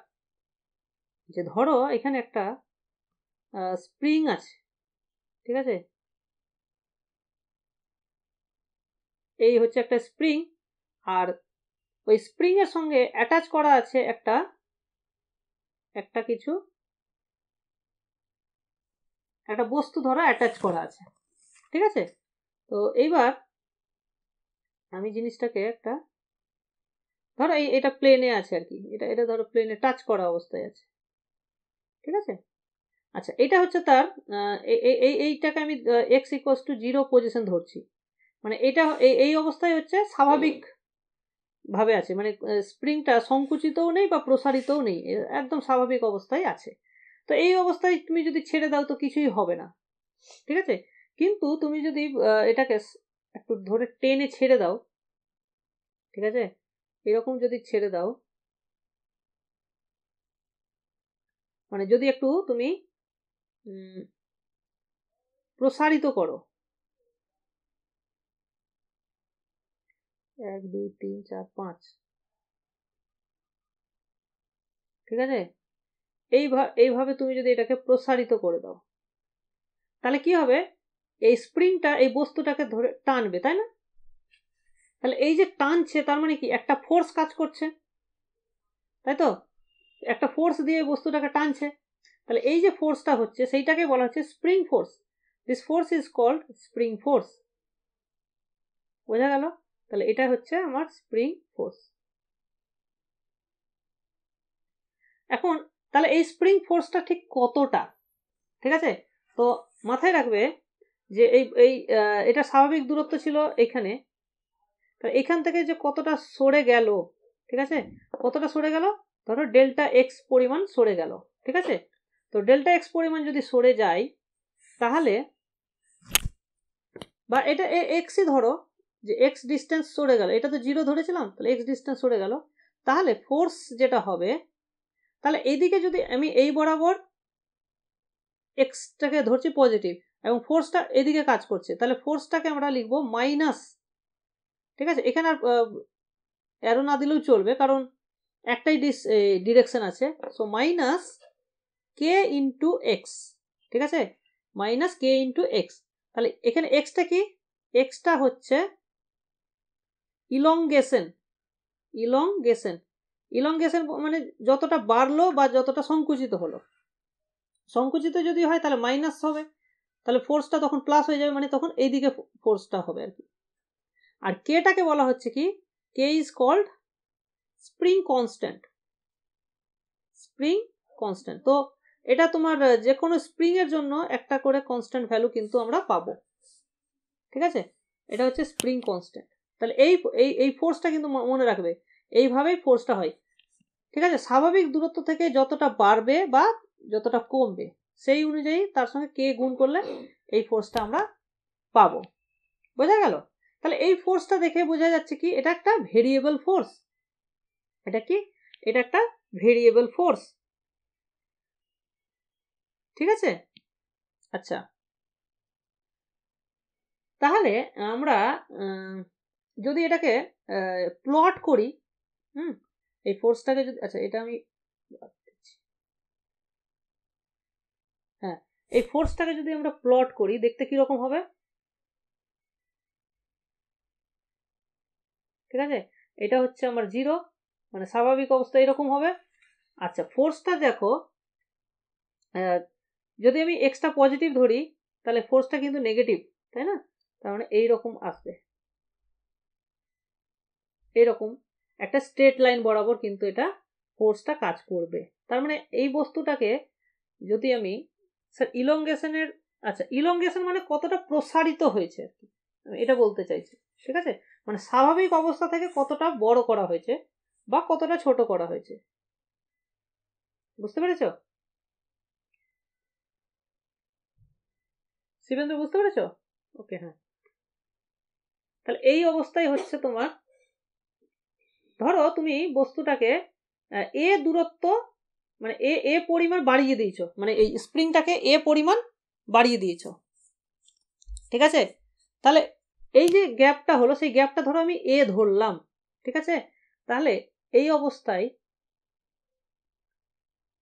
Speaker 1: যে ধরো এখানে একটা স্প্রিং আছে ঠিক আছে এই হচ্ছে একটা স্প্রিং আর ওই স্প্রিংয়ের সঙ্গে অ্যাটাচ করা আছে একটা একটা কিছু একটা বস্তু ধরো অ্যাটাচ করা আছে ঠিক আছে তো এইবার আমি জিনিসটাকে একটা ধরো এই এটা প্লেনে আছে আর কি এটা এটা ধরো প্লেনে টাচ করা অবস্থায় আছে ঠিক আছে আচ্ছা এটা হচ্ছে তার এই এইটাকে আমি X equals to zero position ধরছি মানে এটা এই অবস্থায় হচ্ছে স্বাভাবিক ভাবে আছে মানে স্প্রিংটা সংকুচিতও নেই বা প্রসারিতও নেই একদম স্বাভাবিক অবস্থায় আছে তো এই অবস্থায় তুমি যদি ছেড়ে দাও তো কিছুই হবে না ঠিক আছে কিন্তু তুমি যদি এটাকে একটু ধরে টেনে ছেড়ে দাও ঠিক আছে এরকম যদি ছেড়ে দাও মানে যদি একটু তুমি প্রসারিত করো এক দুই তিন চার পাঁচ ঠিক আছে এইভাবে এইভাবে তুমি যদি এটাকে প্রসারিত করে দাও তাহলে কি হবে এই স্প্রিংটা এই বস্তুটাকে ধরে টানবে তাই না তাহলে এই যে টানছে তার মানে কি একটা ফোর্স কাজ করছে তাই তো একটা ফোর্স দিয়ে বস্তুটাকে টানছে তাহলে এই যে ফোর্সটা হচ্ছে সেইটাকে বলা হচ্ছে spring force this force is called spring force বোঝা গেল তাহলে এটা হচ্ছে আমার স্প্রিং ফোর্স এখন তাহলে এই স্প্রিং ফোর্সটা ঠিক কতটা ঠিক আছে তো মাথায় রাখবে যে এই এই এটা স্বাভাবিক দূরত্ব ছিল এখানে তো এখান থেকে যে কতটা সরে গেল ঠিক আছে কতটা সরে গেল ধরো ডেল্টা এক্স পরিমাণ সরে গেল ঠিক আছে তো ডেল্টা এক্স পরিমাণ যদি সরে যায় তাহলে বা এটা এক্সই ধরো যে এক্স ডিস্টেন্স সরে গেল এটা তো জিরো ধরেছিলাম তাহলে এক্স ডিস্টেন্স সরে গেল তাহলে ফোর্স যেটা হবে তাহলে এইদিকে যদি আমি এই বরাবর এক্সটাকে ধরছি পজিটিভ এবং ফোর্সটা এদিকে কাজ করছে তাহলে ফোর্সটাকে আমরা লিখবো মাইনাস ঠিক আছে এখানে আর অ্যারো না দিলেও চলবে কারণ একটাই ডিস ডিরেকশন আছে so minus K into X ঠিক আছে মাইনাস কে ইন্টু এক্স তাহলে এখানে এক্সটা কি এক্সটা হচ্ছে ইলংগেশন ইলংগেশন ইলংগেশন মানে যতটা বাড়লো বা যতটা সংকুচিত হলো সংকুচিত যদি হয় তাহলে মাইনাস হবে তাহলে ফোর্সটা তখন প্লাস হয়ে যাবে মানে তখন এই দিকে ফোর্সটা হবে আর কি আর কেটাকে বলা হচ্ছে কি K is called spring constant spring constant তো এটা তোমার যে কোনো স্প্রিংয়ের জন্য একটা করে কনস্ট্যান্ট ভ্যালু কিন্তু আমরা পাবো ঠিক আছে এটা হচ্ছে স্প্রিং কনস্ট্যান্ট তাহলে এই এই এই ফোর্সটা কিন্তু মনে রাখবে এইভাবেই ফোর্সটা হয় ঠিক আছে স্বাভাবিক দূরত্ব থেকে যতটা বাড়বে বা যতটা কমবে সেই অনুযায়ী তার সঙ্গে কে গুণ করলে এই ফোর্সটা আমরা পাবো বোঝা গেল তাহলে এই ফোর্সটা দেখে বোঝা যাচ্ছে কি এটা একটা ভেরিয়েবল ফোর্স এটা কি এটা একটা ভেরিয়েবল ফোর্স ঠিক আছে আচ্ছা তাহলে আমরা যদি এটাকে প্লট করি হুম এই ফোর্সটাকে যদি আচ্ছা এটা আমি হ্যাঁ এই ফোর্সটাকে যদি আমরা প্লট করি দেখতে কীরকম হবে ঠিক আছে এটা হচ্ছে আমার জিরো মানে স্বাভাবিক অবস্থা এরকম হবে আচ্ছা ফোর্সটা দেখো যদি আমি এক্সট্রা পজিটিভ ধরি তাহলে ফোর্সটা কিন্তু নেগেটিভ তাই না তার মানে এইরকম আসবে এরকম একটা স্ট্রেট লাইন বরাবর কিন্তু এটা ফোর্সটা কাজ করবে তার মানে এই বস্তুটাকে যদি আমি স্যার ইলঙ্গেশনের আচ্ছা ইলঙ্গেশন মানে কতটা প্রসারিত হয়েছে আর কি আমি এটা বলতে চাইছি ঠিক আছে মানে স্বাভাবিক অবস্থা থেকে কতটা বড় করা হয়েছে বা কতটা ছোট করা হয়েছে বুঝতে পেরেছ শিবেন্দ্র বুঝতে পেরেছ ওকে হ্যাঁ তাহলে এই অবস্থায় হচ্ছে তোমার ধরো তুমি বস্তুটাকে এ দূরত্ব মানে এ এ পরিমাণ বাড়িয়ে দিয়েছ মানে এই স্প্রিংটাকে এ পরিমাণ বাড়িয়ে দিয়েছ ঠিক আছে তাহলে এই যে গ্যাপটা হলো সেই গ্যাপটা ধরো আমি এ ধরলাম ঠিক আছে তাহলে এই অবস্থায়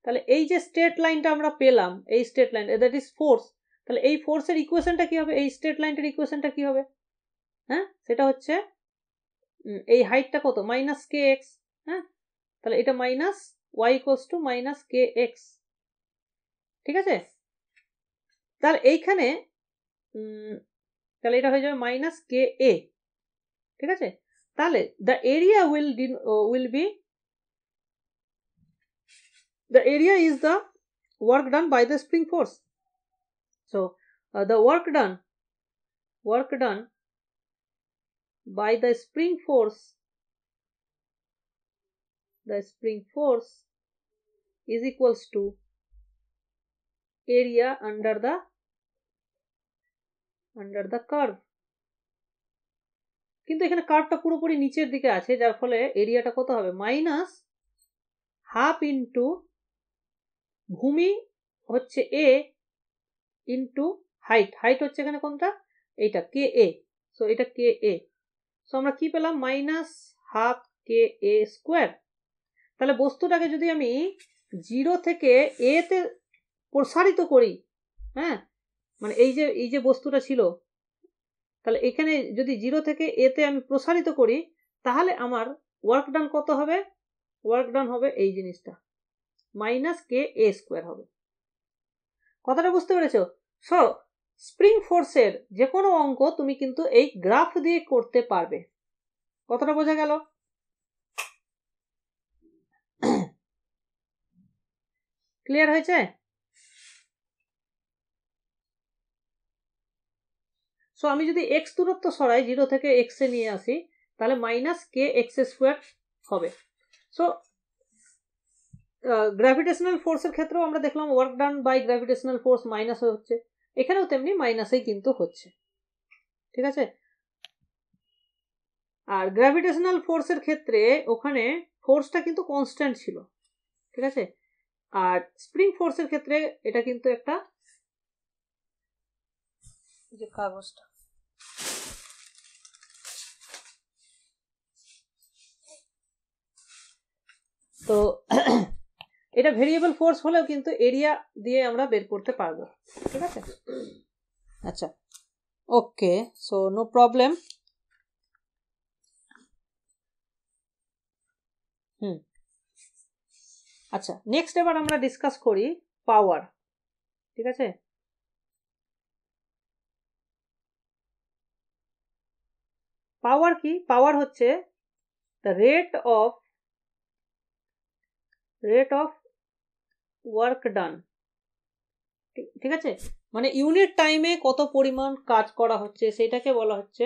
Speaker 1: তাহলে এই যে স্টেট লাইনটা আমরা পেলাম এই straight line that is force তাহলে এই ফোর্সের ইকুয়েশনটা কী হবে এই স্টেট লাইনটার ইকুয়েশনটা কী হবে হ্যাঁ সেটা হচ্ছে এই হাইটটা কত মাইনাস কে এক্স হ্যাঁ তাহলে এটা minus Y goes to minus K X ঠিক আছে তাহলে এইখানে তাহলে এটা হয়ে যাবে মাইনাস কে এ ঠিক আছে তাহলে the area will will be the area is the work done by the spring force so the work done work done by the spring force the spring force is equals to area under the under the curve কিন্তু এখানে কার্ভটা পুরোপুরি নিচের দিকে আছে যার ফলে এরিয়াটা কত হবে মাইনাস হাফ ইন্টু ভূমি হচ্ছে এ ইন্টু হাইট হাইট হচ্ছে এখানে কোনটা এইটা কে এ সো এটা কে এ সো আমরা কি পেলাম minus half K A square তাহলে বস্তুটাকে যদি আমি জিরো থেকে এতে প্রসারিত করি হ্যাঁ মানে এই যে এই যে বস্তুটা ছিল তাহলে এখানে যদি জিরো থেকে এতে আমি প্রসারিত করি তাহলে আমার ওয়ার্ক ডান কত হবে ওয়ার্ক ডান হবে এই জিনিসটা মাইনাস কে এ স্কোয়ার হবে কথাটা বুঝতে পেরেছ সো স্প্রিং ফোর্সের যে কোনো অঙ্ক তুমি কিন্তু এই গ্রাফ দিয়ে করতে পারবে কতটা বোঝা গেল ক্লিয়ার হয়েছে সো আমি যদি এক্স দূরত্ব সরাই জিরো থেকে এক্সে নিয়ে আসি তাহলে মাইনাস কে এক্স স্কোয়ার হবে সো গ্র্যাভিটেশনাল ফোর্সের ক্ষেত্রেও আমরা দেখলাম work done by gravitational force minus হচ্ছে এখানেও তেমনি মাইনাসেই কিন্তু হচ্ছে ঠিক আছে আর গ্র্যাভিটেশনাল ফোর্সের ক্ষেত্রে ওখানে ফোর্সটা কিন্তু কনস্ট্যান্ট ছিল ঠিক আছে আর স্প্রিং ফোর্সের ক্ষেত্রে এটা কিন্তু একটা যে কাগজটা তো এটা ভেরিয়েবল ফোর্স হলেও কিন্তু এরিয়া দিয়ে আমরা বের করতে পারবো ঠিক আছে আচ্ছা okay so no problem hmm আচ্ছা নেক্সট এবার আমরা ডিসকাস করি পাওয়ার ঠিক আছে পাওয়ার কি পাওয়ার হচ্ছে the rate of rate of work done ঠিক আছে মানে ইউনিট টাইমে কত পরিমাণ কাজ করা হচ্ছে সেটাকে বলা হচ্ছে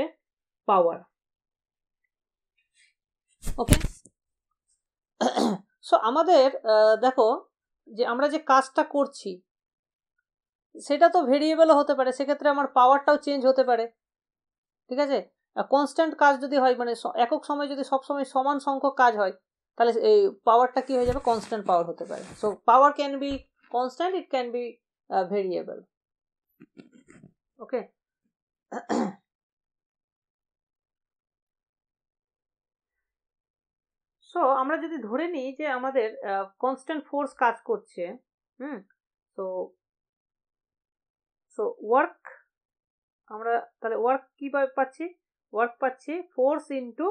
Speaker 1: পাওয়ার ওকে সো আমাদের দেখো যে আমরা যে কাজটা করছি সেটা তো ভেরিয়েবলও হতে পারে সেক্ষেত্রে আমার পাওয়ারটাও চেঞ্জ হতে পারে ঠিক আছে কনস্ট্যান্ট কাজ যদি হয় মানে একক সময় যদি সবসময় সমান সংখ্যক কাজ হয় তাহলে এই পাওয়ারটা কী হয়ে যাবে কনস্ট্যান্ট পাওয়ার হতে পারে so power can be constant it can be variable okay so আমরা যদি ধরে নিই যে আমাদের কনস্ট্যান্ট ফোর্স কাজ করছে হুম তো সো ওয়ার্ক আমরা তাহলে ওয়ার্ক কী পাচ্ছি ওয়ার্ক পাচ্ছি ফোর্স ইনটু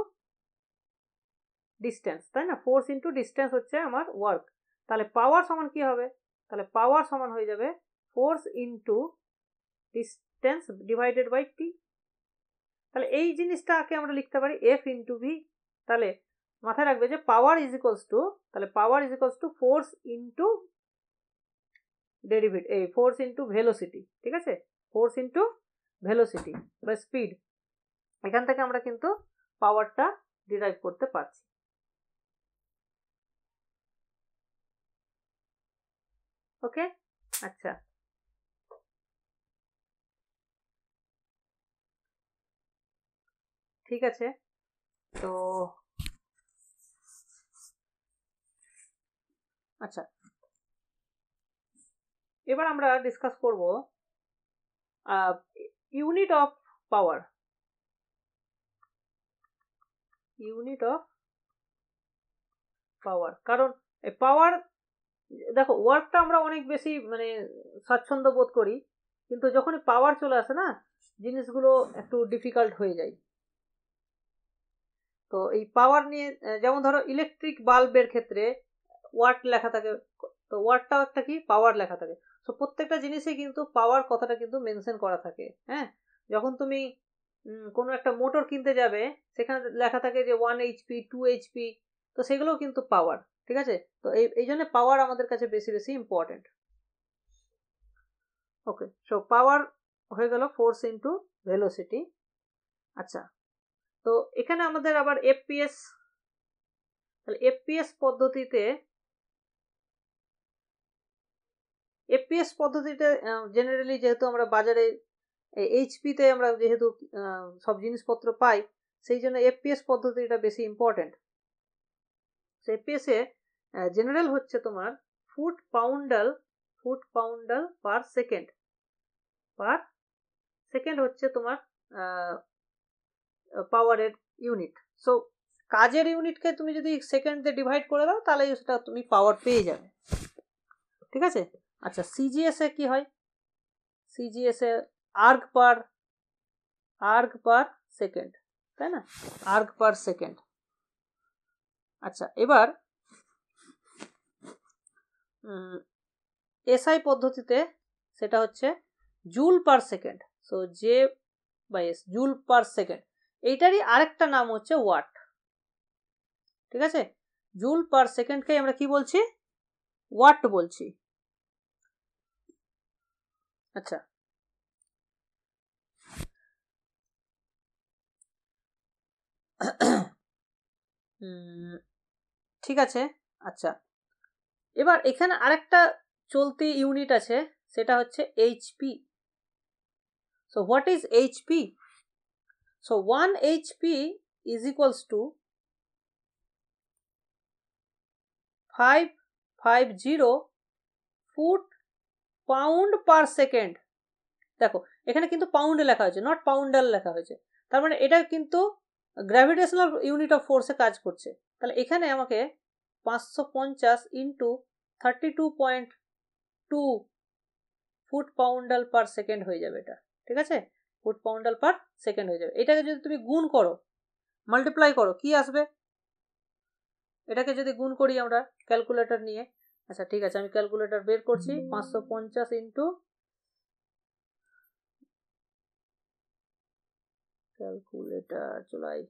Speaker 1: ডিস্টেন্স তাই না ফোর্স ইনটু ডিস্টেন্স হচ্ছে আমার ওয়ার্ক তাহলে পাওয়ার সমান কি হবে তাহলে পাওয়ার সমান হয়ে যাবে force into distance divided by T তাহলে এই জিনিসটাকে আমরা লিখতে পারি এফ ইনটু ভি তাহলে মাথায় রাখবে যে পাওয়ার ইজ ইকোয়ালস টু তাহলে power is equals to force into derivate এই ফোর্স ইন্টু ভেলোসিটি ঠিক আছে ফোর্স ইন্টু ভেলোসিটি বা স্পিড এখান থেকে আমরা কিন্তু পাওয়ারটা ডিরাইভ করতে পারছি ওকে আচ্ছা ঠিক আছে তো আচ্ছা এবার আমরা ডিসকাস করব unit of power unit of power কারণ পাওয়ার দেখো ওয়ার্কটা আমরা অনেক বেশি মানে স্বাচ্ছন্দ্য বোধ করি কিন্তু যখনই পাওয়ার চলে আসে না জিনিসগুলো একটু ডিফিকাল্ট হয়ে যায় তো এই পাওয়ার নিয়ে যেমন ধরো ইলেকট্রিক বাল্বের ক্ষেত্রে ওয়ার্ড লেখা থাকে তো ওয়ার্ডটাও একটা কি পাওয়ার লেখা থাকে সো প্রত্যেকটা জিনিসে কিন্তু পাওয়ার কথাটা কিন্তু মেনশন করা থাকে হ্যাঁ যখন তুমি কোনো একটা মোটর কিনতে যাবে সেখানে লেখা থাকে যে ওয়ান এইচপি টু এইচপি তো সেগুলোও কিন্তু পাওয়ার ঠিক আছে তো এই এই জন্য পাওয়ার আমাদের কাছে বেশি বেশি ইম্পর্টেন্ট ওকে সো পাওয়ার হয়ে গেল ফোর্স ইন্টু ভেলোসিটি আচ্ছা তো এখানে আমাদের আবার এফপিএস তাহলে এফপিএস পদ্ধতিতে এপিএস পদ্ধতিটা জেনারেলি যেহেতু আমরা বাজারে এইচপিতে আমরা যেহেতু সব জিনিসপত্র পাই সেই জন্য এপিএস পদ্ধতিটা বেশি ইম্পর্ট্যান্ট তো এপিএসে জেনারেল হচ্ছে তোমার foot poundal foot poundal per second per second হচ্ছে তোমার পাওয়ারের ইউনিট সো কাজের ইউনিটকে তুমি যদি সেকেন্ড দিয়ে ডিভাইড করে দাও তাহলে সেটা তুমি পাওয়ার পেয়ে যাবে ঠিক আছে আচ্ছা এ কি হয় এ erg per erg per second তাই না আর্গ পার সেকেন্ড আচ্ছা এবার এসআই পদ্ধতিতে সেটা হচ্ছে joule per second so J by S joule per second এইটারই আরেকটা নাম হচ্ছে ওয়াট ঠিক আছে জুল পার সেকেন্ডকেই আমরা কি বলছি ওয়াট বলছি আচ্ছা ঠিক আছে আচ্ছা এবার এখানে আরেকটা চলতি ইউনিট আছে সেটা হচ্ছে HP so what is HP so one HP is equals to five five zero foot pound per second দেখো এখানে কিন্তু পাউন্ডে লেখা হয়েছে নট পাউন্ডার লেখা হয়েছে তার মানে এটা কিন্তু গ্র্যাভিটেশনাল ইউনিট অফ ফোর্সে কাজ করছে তাহলে এখানে আমাকে পাঁচশো পঞ্চাশ into thirty two point two foot poundal per second হয়ে যাবে এটা ঠিক আছে ফুট পাউন্ডাল পার সেকেন্ড হয়ে যাবে এটাকে যদি তুমি গুণ করো মাল্টিপ্লাই করো কি আসবে এটাকে যদি গুণ করি আমরা ক্যালকুলেটর নিয়ে আচ্ছা ঠিক আছে আমি ক্যালকুলেটার বের করছি পাঁচশো পঞ্চাশ ইন্টু ক্যালকুলেটার চলাই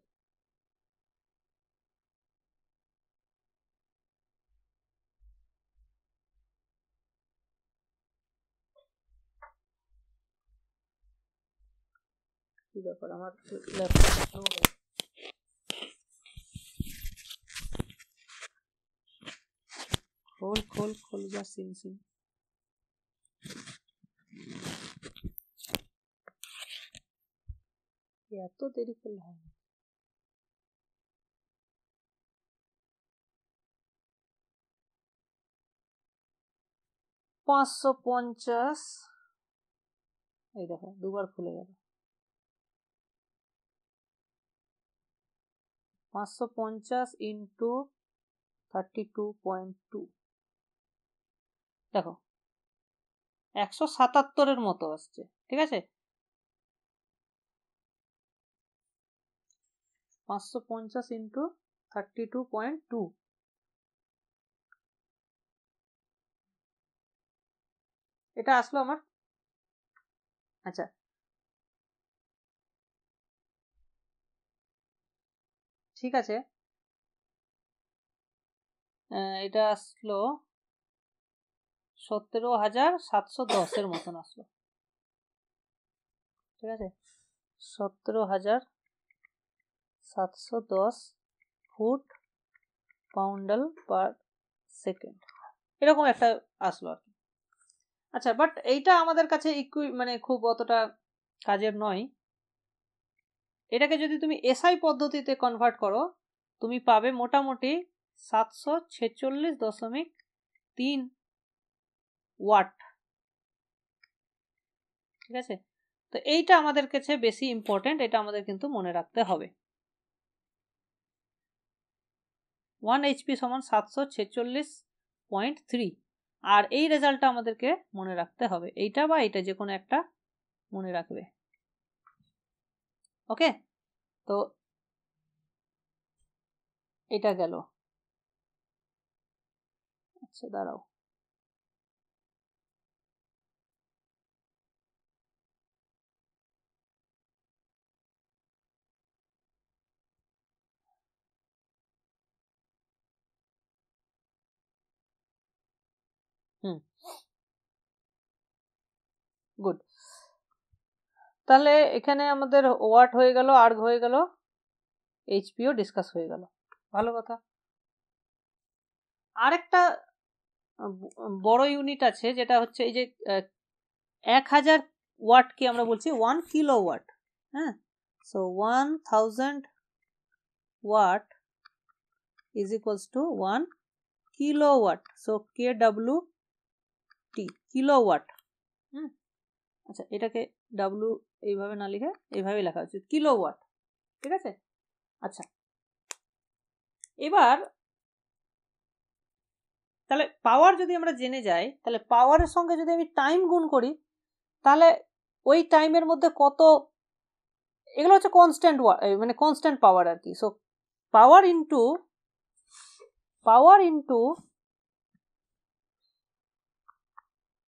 Speaker 1: কি ব্যাপার আমার ল্যাপটপ খোল খোল খোল যা সিম সিম এত দেরি করলে হবে পাঁচশো পঞ্চাশ এই দেখো দুবার খুলে গেল পাঁচশো পঞ্চাশ into thirty two point two দেখো একশো সাতাত্তরের মতো আসছে ঠিক আছে পাঁচশো পঞ্চাশ into thirty two point two এটা আসলো আমার আচ্ছা ঠিক আছে এটা আসলো সতেরো হাজার সাতশো দশের মতন আসলো ঠিক আছে সতেরো হাজার সাতশো দশ ফুট পাউন্ডাল পার সেকেন্ড এরকম একটা আসলো আর কি আচ্ছা বাট এইটা আমাদের কাছে ইকুই মানে খুব অতটা কাজের নয় এটাকে যদি তুমি এসআই পদ্ধতিতে কনভার্ট করো তুমি পাবে মোটামুটি সাতশো ছেচল্লিশ দশমিক তিন ওয়াট ঠিক আছে তো এইটা আমাদের কাছে বেশি ইম্পর্টেন্ট এটা আমাদের কিন্তু মনে রাখতে হবে ওয়ান এইচপি সমান সাতশো ছেচল্লিশ পয়েন্ট থ্রি আর এই রেজাল্টটা আমাদেরকে মনে রাখতে হবে এইটা বা এইটা যে কোনো একটা মনে রাখবে ওকে তো এটা গেল আচ্ছা দাঁড়াও গুড তাহলে এখানে আমাদের ওয়াট হয়ে গেল আর্গ হয়ে গেল এইচপিও ডিসকাস হয়ে গেল ভালো কথা আরেকটা বড় ইউনিট আছে যেটা হচ্ছে এই যে এক হাজার ওয়াটকে আমরা বলছি ওয়ান কিলো ওয়াট হ্যাঁ so one thousand watt is equals to one kilowatt so K W T kilowatt hmm আচ্ছা এটাকে ডাব্লু এইভাবে না লিখে এইভাবে লেখা উচিত কিলো ওয়াট ঠিক আছে আচ্ছা এবার তাহলে পাওয়ার যদি আমরা জেনে যাই তাহলে পাওয়ারের সঙ্গে যদি আমি টাইম গুণ করি তাহলে ওই টাইমের মধ্যে কত এগুলো হচ্ছে কনস্ট্যান্ট মানে কনস্ট্যান্ট পাওয়ার আর কি so power into power into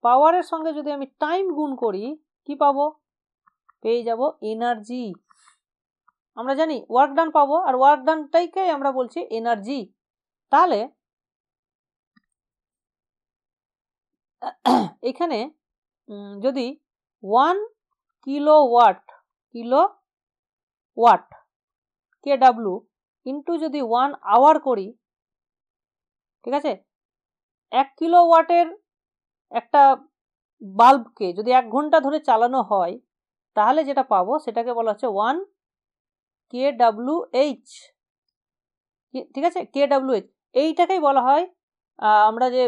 Speaker 1: পাওয়ারের সঙ্গে যদি আমি টাইম গুণ করি কি পাবো পেয়ে যাব এনার্জি আমরা জানি ওয়ার্ক ডান পাবো আর ওয়ার্ক ডানটাইকে আমরা বলছি এনার্জি তাহলে এখানে যদি one kilowatt kilowatt K W into যদি ওয়ান আওয়ার করি ঠিক আছে এক কিলো ওয়াটের একটা বাল্বকে যদি এক ঘন্টা ধরে চালানো হয় তাহলে যেটা পাবো সেটাকে বলা হচ্ছে ওয়ান কে ডাব্লু এইচ ঠিক আছে কে ডাব্লু এইচ এইটাকেই বলা হয় আমরা যে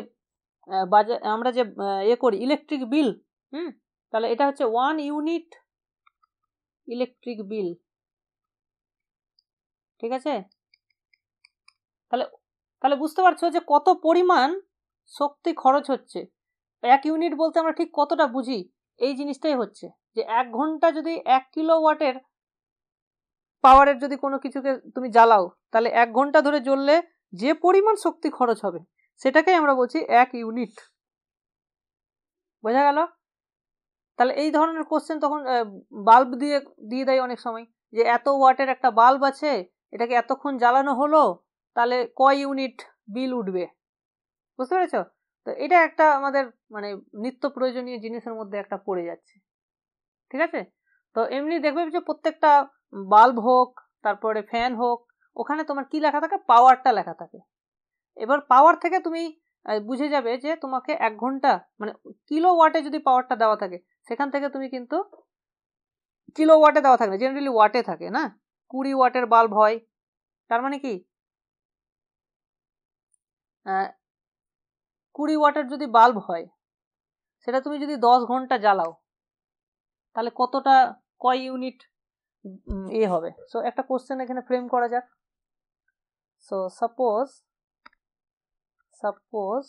Speaker 1: বাজার আমরা যে এ ইয়ে করি ইলেকট্রিক বিল হুম তাহলে এটা হচ্ছে ওয়ান ইউনিট ইলেকট্রিক বিল ঠিক আছে তাহলে তাহলে বুঝতে পারছো যে কত পরিমাণ শক্তি খরচ হচ্ছে এক ইউনিট বলতে আমরা ঠিক কতটা বুঝি এই জিনিসটাই হচ্ছে যে এক ঘন্টা যদি এক কিলো ওয়াটের পাওয়ারের যদি কোনো কিছুকে তুমি জ্বালাও তাহলে এক ঘন্টা ধরে জ্বললে যে পরিমাণ শক্তি খরচ হবে সেটাকেই আমরা বলছি এক ইউনিট বোঝা গেল তাহলে এই ধরনের কোশ্চেন তখন বাল্ব দিয়ে দিয়ে দেয় অনেক সময় যে এত ওয়াটের একটা বাল্ব আছে এটাকে এতক্ষণ জ্বালানো হলো তাহলে কয় ইউনিট বিল উঠবে বুঝতে পেরেছ তো এটা একটা আমাদের মানে নিত্য প্রয়োজনীয় জিনিসের মধ্যে একটা পড়ে যাচ্ছে ঠিক আছে তো এমনি দেখবে যে প্রত্যেকটা বাল্ব হোক তারপরে ফ্যান হোক ওখানে তোমার কি লেখা থাকে পাওয়ারটা লেখা থাকে এবার পাওয়ার থেকে তুমি বুঝে যাবে যে তোমাকে এক ঘন্টা মানে কিলো ওয়াটে যদি পাওয়ারটা দেওয়া থাকে সেখান থেকে তুমি কিন্তু কিলো ওয়াটে দেওয়া থাকে না জেনারেলি ওয়াটে থাকে না কুড়ি ওয়াটের বাল্ব হয় তার মানে কি কুড়ি ওয়াটের যদি বাল্ব হয় সেটা তুমি যদি দশ ঘন্টা জ্বালাও তাহলে কতটা কয় ইউনিট এ হবে সো একটা কোশ্চেন এখানে ফ্রেম করা যাক so suppose suppose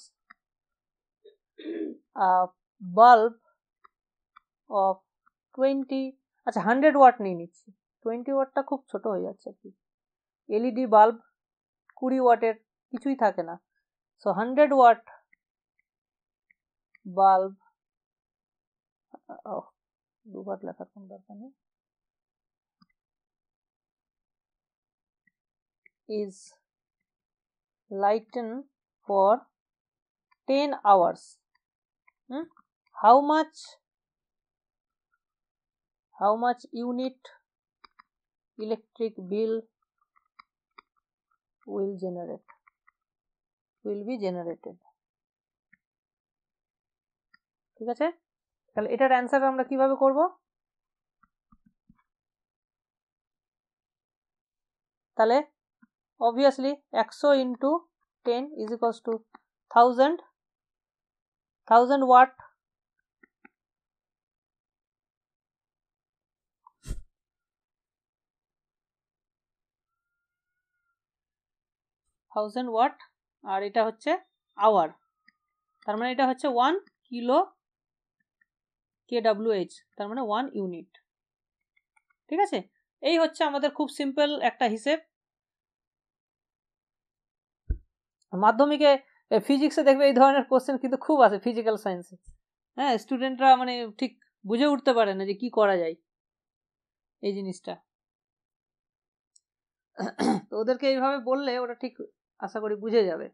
Speaker 1: bulb of twenty আচ্ছা হান্ড্রেড ওয়াট নিয়ে নিচ্ছি টোয়েন্টি ওয়াটটা খুব ছোট হয়ে যাচ্ছে আর কি এলইডি বাল্ব e কুড়ি ওয়াটের কিছুই থাকে না সো হান্ড্রেড ওয়াট వాల్వ్ दुबारा లేఖడం దొరకని is lightened for 10 hours hmm? how much how much unit electric bill will generate will be generated ঠিক আছে তাহলে এটার অ্যান্সার আমরা কিভাবে করব তাহলে অবভিয়াসলি একশো into ten is equals to thousand thousand watt thousand watt আর এটা হচ্ছে আওয়ার তার মানে এটা হচ্ছে ওয়ান কিলো কে এইচ তার মানে ওয়ান ইউনিট ঠিক আছে এই হচ্ছে আমাদের খুব সিম্পল একটা হিসেব মাধ্যমিকে ফিজিক্সে দেখবে এই ধরনের কোশ্চেন কিন্তু খুব আছে ফিজিক্যাল সায়েন্সে হ্যাঁ স্টুডেন্টরা মানে ঠিক বুঝে উঠতে পারে না যে কি করা যায় এই জিনিসটা তো ওদেরকে এইভাবে বললে ওরা ঠিক আশা করি বুঝে যাবে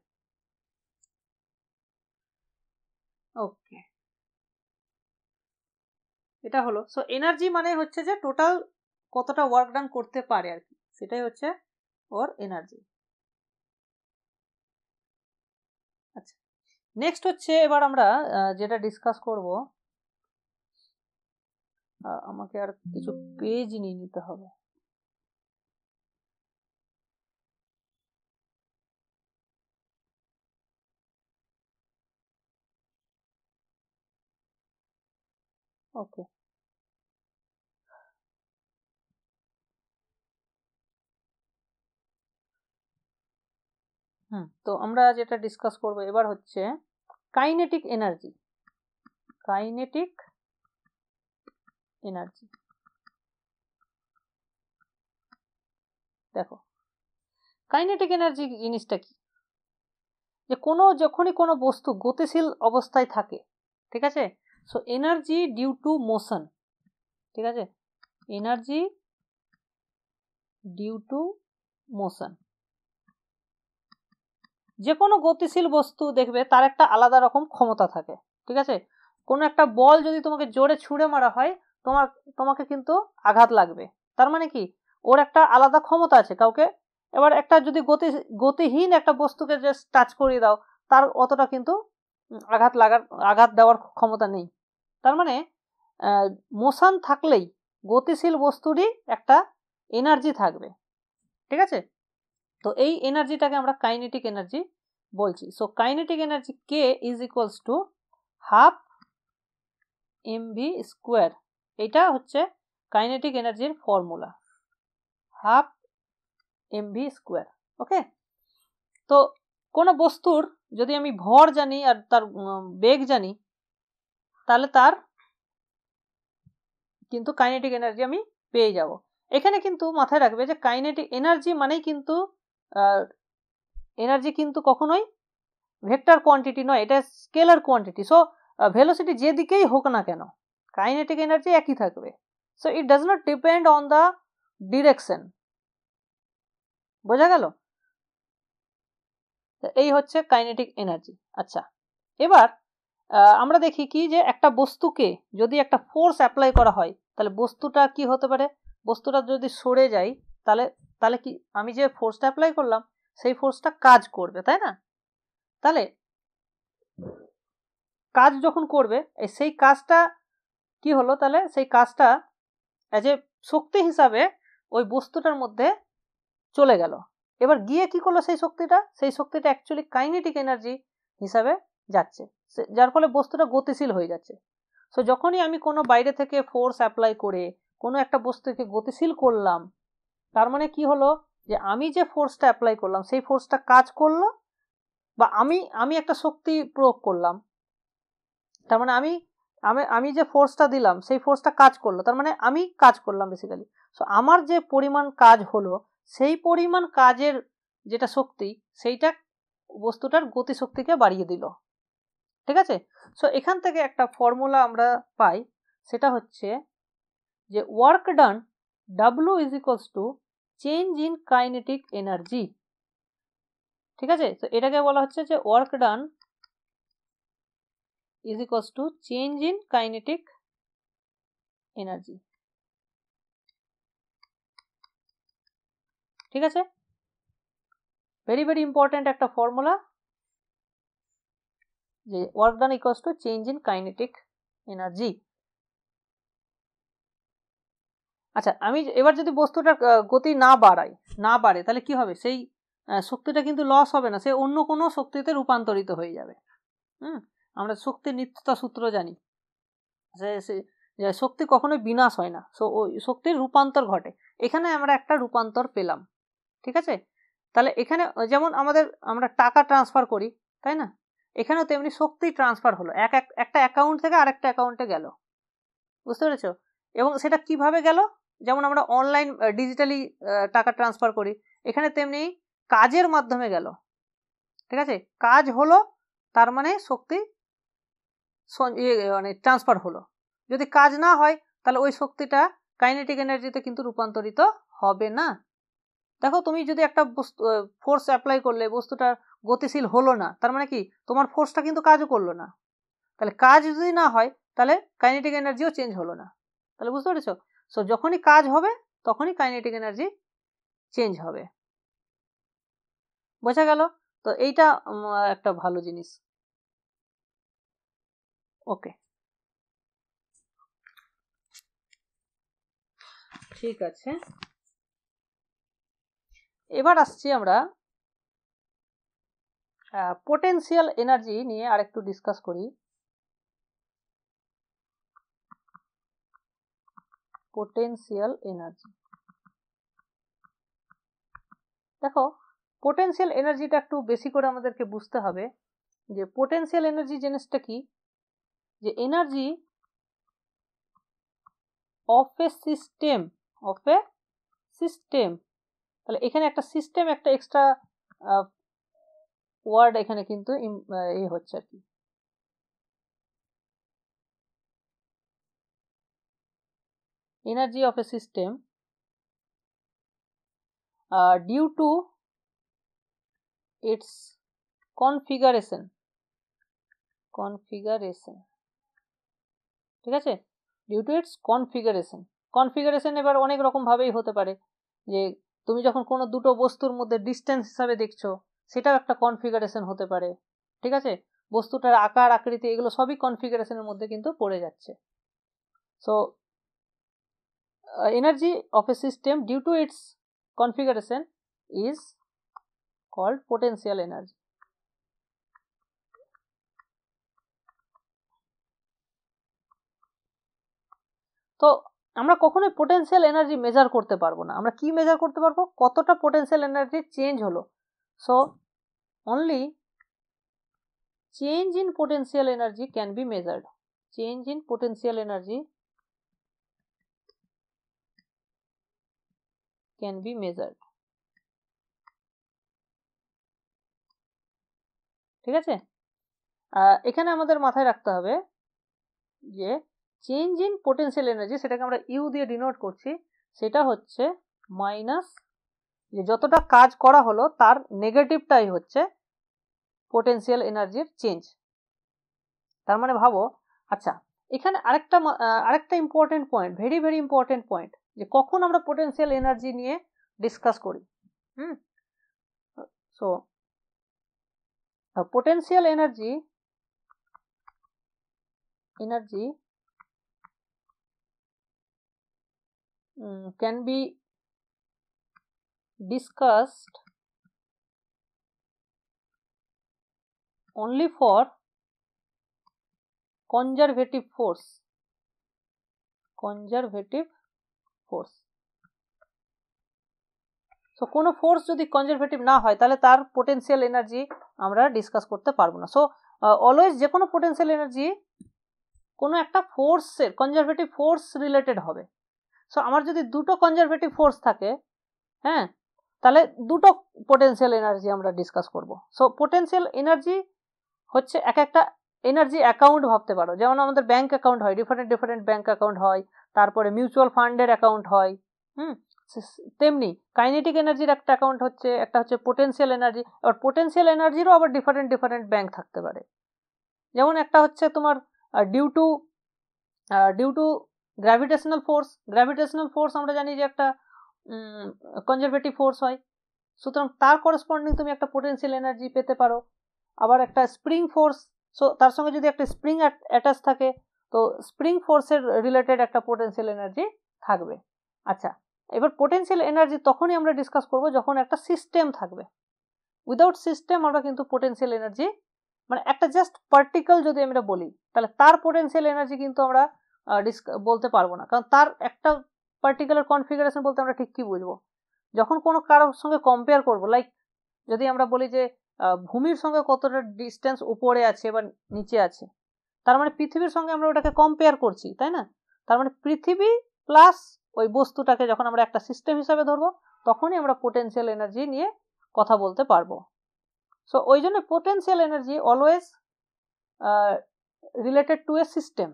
Speaker 1: ওকে এটা হলো সো এনার্জি মানে হচ্ছে যে টোটাল কতটা ওয়ার্ক ডান করতে পারে আর কি সেটাই হচ্ছে ওর এনার্জি আচ্ছা নেক্সট হচ্ছে এবার আমরা যেটা ডিসকাস করব আমাকে আর কিছু পেজ নিয়ে নিতে হবে ওকে হুম তো আমরা যেটা ডিসকাস করব এবার হচ্ছে কাইনেটিক এনার্জি কাইনেটিক এনার্জি দেখো কাইনেটিক এনার্জি জিনিসটা কি যে কোনো যখনই কোনো বস্তু গতিশীল অবস্থায় থাকে ঠিক আছে so energy due to motion ঠিক আছে এনার্জি ডিউ টু মোশন যে কোনো গতিশীল বস্তু দেখবে তার একটা আলাদা রকম ক্ষমতা থাকে ঠিক আছে কোনো একটা বল যদি তোমাকে জোরে ছুঁড়ে মারা হয় তোমার তোমাকে কিন্তু আঘাত লাগবে তার মানে কি ওর একটা আলাদা ক্ষমতা আছে কাউকে এবার একটা যদি গতি গতিহীন একটা বস্তুকে যে টাচ করিয়ে দাও তার অতটা কিন্তু আঘাত লাগার আঘাত দেওয়ার ক্ষমতা নেই তার মানে মোশান থাকলেই গতিশীল বস্তুরই একটা এনার্জি থাকবে ঠিক আছে তো এই এনার্জিটাকে আমরা কাইনেটিক এনার্জি বলছি so kinetic energy K is equals to half M V square এটা হচ্ছে কাইনেটিক এনার্জির formula half M V square okay তো কোনো বস্তুর যদি আমি ভর জানি আর তার বেগ জানি তাহলে তার কিন্তু কাইনেটিক এনার্জি আমি পেয়ে যাব এখানে কিন্তু মাথায় রাখবে যে কাইনেটিক এনার্জি মানেই কিন্তু এনার্জি কিন্তু কখনোই ভেক্টর কোয়ান্টিটি নয় এটা স্কেলার কোয়ান্টিটি সো ভেলোসিটি যেদিকেই হোক না কেন কাইনেটিক এনার্জি একই থাকবে so it does not depend on the direction বোঝা গেল এই হচ্ছে কাইনেটিক এনার্জি আচ্ছা এবার আমরা দেখি কি যে একটা বস্তুকে যদি একটা ফোর্স অ্যাপ্লাই করা হয় তাহলে বস্তুটা কি হতে পারে বস্তুটা যদি সরে যায় তাহলে তাহলে কি আমি যে ফোর্সটা অ্যাপ্লাই করলাম সেই ফোর্সটা কাজ করবে তাই না তাহলে কাজ যখন করবে সেই কাজটা কি হলো তাহলে সেই কাজটা অ্যাজ এ শক্তি হিসাবে ওই বস্তুটার মধ্যে চলে গেল এবার গিয়ে কি করলো সেই শক্তিটা সেই শক্তিটা অ্যাকচুয়ালি কাইনেটিক এনার্জি হিসাবে যাচ্ছে যার ফলে বস্তুটা গতিশীল হয়ে যাচ্ছে সো যখনই আমি কোনো বাইরে থেকে ফোর্স অ্যাপ্লাই করে কোনো একটা বস্তুকে গতিশীল করলাম তার মানে কি হলো যে আমি যে ফোর্সটা অ্যাপ্লাই করলাম সেই ফোর্সটা কাজ করলো বা আমি আমি একটা শক্তি প্রয়োগ করলাম তার মানে আমি আমি আমি যে ফোর্সটা দিলাম সেই ফোর্সটা কাজ করলো তার মানে আমি কাজ করলাম বেসিক্যালি সো আমার যে পরিমাণ কাজ হলো সেই পরিমাণ কাজের যেটা শক্তি সেইটা বস্তুটার গতিশক্তিকে বাড়িয়ে দিল ঠিক আছে সো এখান থেকে একটা ফর্মুলা আমরা পাই সেটা হচ্ছে যে work done W is to change in kinetic energy ঠিক আছে তো এটাকে বলা হচ্ছে যে work done is equals to change in kinetic energy ঠিক আছে ভেরি ভেরি ইম্পর্ট্যান্ট একটা ফর্মুলা যে work done equals to change in kinetic energy আচ্ছা আমি এবার যদি বস্তুটার গতি না বাড়াই না বাড়ে তাহলে কি হবে সেই শক্তিটা কিন্তু লস হবে না সে অন্য কোনো শক্তিতে রূপান্তরিত হয়ে যাবে হুম আমরা শক্তির নিত্যতা সূত্র জানি সে শক্তি কখনোই বিনাশ হয় না সো ওই শক্তির রূপান্তর ঘটে এখানে আমরা একটা রূপান্তর পেলাম ঠিক আছে তাহলে এখানে যেমন আমাদের আমরা টাকা ট্রান্সফার করি তাই না এখানেও তেমনি শক্তি ট্রান্সফার হলো এক একটা অ্যাকাউন্ট থেকে আরেকটা অ্যাকাউন্টে গেল বুঝতে পেরেছ এবং সেটা কিভাবে গেল যেমন আমরা অনলাইন ডিজিটালি টাকা ট্রান্সফার করি এখানে তেমনি কাজের মাধ্যমে গেল ঠিক আছে কাজ হলো তার মানে শক্তি ইয়ে, মানে ট্রান্সফার হলো যদি কাজ না হয় তাহলে ওই শক্তিটা কাইনেটিক এনার্জিতে কিন্তু রূপান্তরিত হবে না দেখো তুমি যদি একটা বস্তু ফোর্স অ্যাপ্লাই করলে বস্তুটা গতিশীল হলো না তার মানে কি তোমার ফোর্সটা কিন্তু কাজও করলো না তাহলে কাজ যদি না হয় তাহলে কাইনেটিক এনার্জিও চেঞ্জ হলো না তাহলে বুঝতে পেরেছো সো যখনই কাজ হবে তখনই কাইনেটিক এনার্জি চেঞ্জ হবে বোঝা গেল তো এইটা একটা ভালো জিনিস ওকে ঠিক আছে এবার আসছি আমরা পোটেন্সিয়াল এনার্জি নিয়ে আরেকটু ডিসকাস করি পোটেন্সিয়াল এনার্জি দেখো পোটেন্সিয়াল এনার্জিটা একটু বেশি করে আমাদেরকে বুঝতে হবে যে পোটেন্সিয়াল এনার্জি জিনিসটা কি যে energy of a system of a system তাহলে এখানে একটা সিস্টেম একটা এক্সট্রা ওয়ার্ড এখানে কিন্তু এই হচ্ছে আর কি energy of a system uh, due to its configuration configuration ঠিক আছে due to its configuration configuration এবার অনেক রকমভাবেই হতে পারে যে তুমি যখন কোনো দুটো বস্তুর মধ্যে ডিস্টেন্স হিসাবে দেখছো সেটাও একটা কনফিগারেশন হতে পারে ঠিক আছে বস্তুটার আকার আকৃতি এগুলো সবই কনফিগারেশনের মধ্যে কিন্তু পড়ে যাচ্ছে so uh, energy of a system due to its configuration is called potential energy. তো আমরা কখনোই পটেনশিয়াল এনার্জি মেজার করতে পারবো না আমরা কি মেজার করতে পারবো কতটা পটেনশিয়াল এনার্জি চেঞ্জ হলো so only change in potential energy can be measured change in potential energy can be measured ঠিক আছে এখানে আমাদের মাথায় রাখতে হবে যে চেঞ্জ ইন পোটেন্সিয়াল এনার্জি সেটাকে আমরা ইউ দিয়ে ডিনোট করছি সেটা হচ্ছে মাইনাস যে যতটা কাজ করা হলো তার নেগেটিভটাই হচ্ছে পোটেন্সিয়াল এনার্জির চেঞ্জ তার মানে ভাবো আচ্ছা এখানে আরেকটা আরেকটা important point very very important point যে কখন আমরা পোটেন্সিয়াল এনার্জি নিয়ে ডিসকাস করি hmm so potential energy energy can be discussed only for conservative force conservative force so কোনো ফোর্স যদি কনজারভেটিভ না হয় তাহলে তার পোটেন্সিয়াল এনার্জি আমরা ডিসকাস করতে পারবো না সো অলওয়েজ যে কোনো পোটেন্সিয়াল এনার্জি কোনো একটা ফোর্সের কনজারভেটিভ ফোর্স রিলেটেড হবে সো আমার যদি দুটো কনজারভেটিভ ফোর্স থাকে হ্যাঁ তাহলে দুটো পোটেন্সিয়াল এনার্জি আমরা ডিসকাস করব সো পোটেন্সিয়াল এনার্জি হচ্ছে এক একটা এনার্জি অ্যাকাউন্ট ভাবতে পারো যেমন আমাদের ব্যাঙ্ক অ্যাকাউন্ট হয় ডিফারেন্ট ডিফারেন্ট ব্যাঙ্ক অ্যাকাউন্ট হয় তারপরে মিউচুয়াল ফান্ডের অ্যাকাউন্ট হয় হুম তেমনি কাইনেটিক এনার্জির একটা অ্যাকাউন্ট হচ্ছে একটা হচ্ছে পোটেন্সিয়াল এনার্জি আবার পোটেন্সিয়াল এনার্জিরও আবার ডিফারেন্ট ডিফারেন্ট ব্যাংক থাকতে পারে যেমন একটা হচ্ছে তোমার due to due to gravitational force gravitational force আমরা জানি যে একটা কনজারভেটিভ ফোর্স হয় সুতরাং তার করসপন্ডিং তুমি একটা পোটেন্সিয়াল এনার্জি পেতে পারো আবার একটা স্প্রিং ফোর্স সো তার সঙ্গে যদি একটা স্প্রিং অ্যাটাচ থাকে তো স্প্রিং ফোর্সের রিলেটেড একটা পোটেন্সিয়াল এনার্জি থাকবে আচ্ছা এবার পোটেন্সিয়াল এনার্জি তখনই আমরা ডিসকাস করব যখন একটা সিস্টেম থাকবে উইদাউট সিস্টেম আমরা কিন্তু পোটেন্সিয়াল এনার্জি মানে একটা জাস্ট পার্টিকেল যদি আমরা বলি তাহলে তার পোটেন্সিয়াল এনার্জি কিন্তু আমরা বলতে পারবো না কারণ তার একটা পার্টিকুলার কনফিগারেশন বলতে আমরা ঠিক কী বুঝবো যখন কোনো কারোর সঙ্গে কম্পেয়ার করব লাইক যদি আমরা বলি যে ভূমির সঙ্গে কতটা ডিস্টেন্স উপরে আছে বা নিচে আছে তার মানে পৃথিবীর সঙ্গে আমরা ওটাকে কম্পেয়ার করছি তাই না তার মানে পৃথিবী প্লাস ওই বস্তুটাকে যখন আমরা একটা সিস্টেম হিসাবে ধরবো তখনই আমরা পোটেন্সিয়াল এনার্জি নিয়ে কথা বলতে পারবো সো ওই জন্য potential energy always related to a system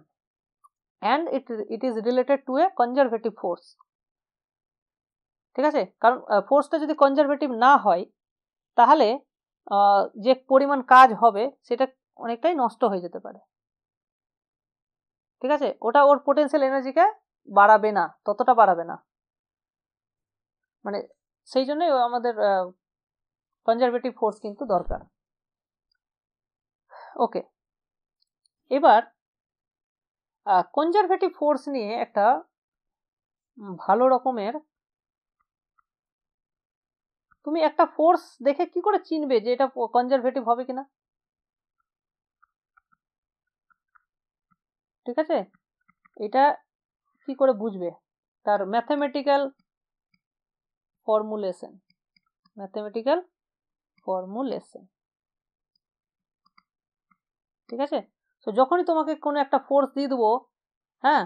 Speaker 1: and it it is related to a conservative force ঠিক আছে কারণ ফোর্সটা যদি কনজারভেটিভ না হয় তাহলে যে পরিমাণ কাজ হবে সেটা অনেকটাই নষ্ট হয়ে যেতে পারে ঠিক আছে ওটা ওর পোটেন্সিয়াল এনার্জিকে বাড়াবে না ততটা বাড়াবে না মানে সেই জন্যই আমাদের কনজারভেটিভ ফোর্স কিন্তু দরকার ওকে এবার কনজারভেটিভ ফোর্স নিয়ে একটা ভালো রকমের তুমি একটা ফোর্স দেখে কি করে চিনবে যে এটা কনজারভেটিভ হবে কিনা ঠিক আছে এটা কি করে বুঝবে তার ম্যাথমেটিক্যাল ফর্মুলেশন ম্যাথামেটিক্যাল ফর্মুলেশন ঠিক আছে তো যখনই তোমাকে কোনো একটা ফোর্স দিয়ে দেবো হ্যাঁ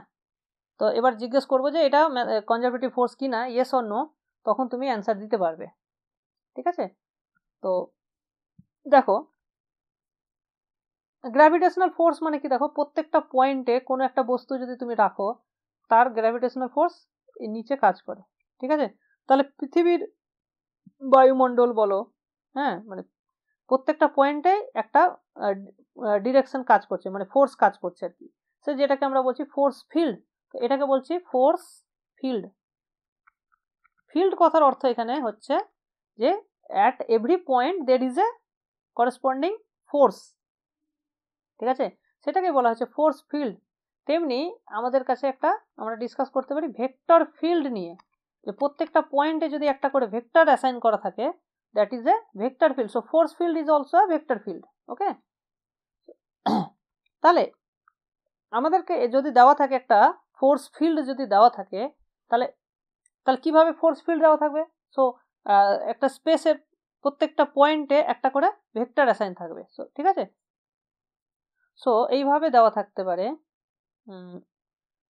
Speaker 1: তো এবার জিজ্ঞেস করবো যে এটা কনজারভেটিভ ফোর্স কি না ইয়েস অন্য তখন তুমি অ্যান্সার দিতে পারবে ঠিক আছে তো দেখো গ্র্যাভিটেশনাল ফোর্স মানে কি দেখো প্রত্যেকটা পয়েন্টে কোনো একটা বস্তু যদি তুমি রাখো তার গ্র্যাভিটেশনাল ফোর্স নিচে কাজ করে ঠিক আছে তাহলে পৃথিবীর বায়ুমণ্ডল বলো হ্যাঁ মানে প্রত্যেকটা পয়েন্টে একটা ডিরেকশন কাজ করছে মানে ফোর্স কাজ করছে আর কি সে যেটাকে আমরা বলছি ফোর্স ফিল্ড এটাকে বলছি ফোর্স ফিল্ড ফিল্ড কথার অর্থ এখানে হচ্ছে যে at every point there is a corresponding force ঠিক আছে সেটাকে বলা হচ্ছে ফোর্স ফিল্ড তেমনি আমাদের কাছে একটা আমরা ডিসকাস করতে পারি ভেক্টর ফিল্ড নিয়ে যে প্রত্যেকটা পয়েন্টে যদি একটা করে ভেক্টর অ্যাসাইন করা থাকে that is a vector field so force field is also a vector field okay তাহলে আমাদেরকে যদি দেওয়া থাকে একটা ফোর্স ফিল্ড যদি দেওয়া থাকে তাহলে তাহলে কিভাবে ফোর্স ফিল্ড দেওয়া থাকবে সো একটা স্পেসের প্রত্যেকটা পয়েন্টে একটা করে ভেক্টর অ্যাসাইন থাকবে সো ঠিক আছে সো এইভাবে দেওয়া থাকতে পারে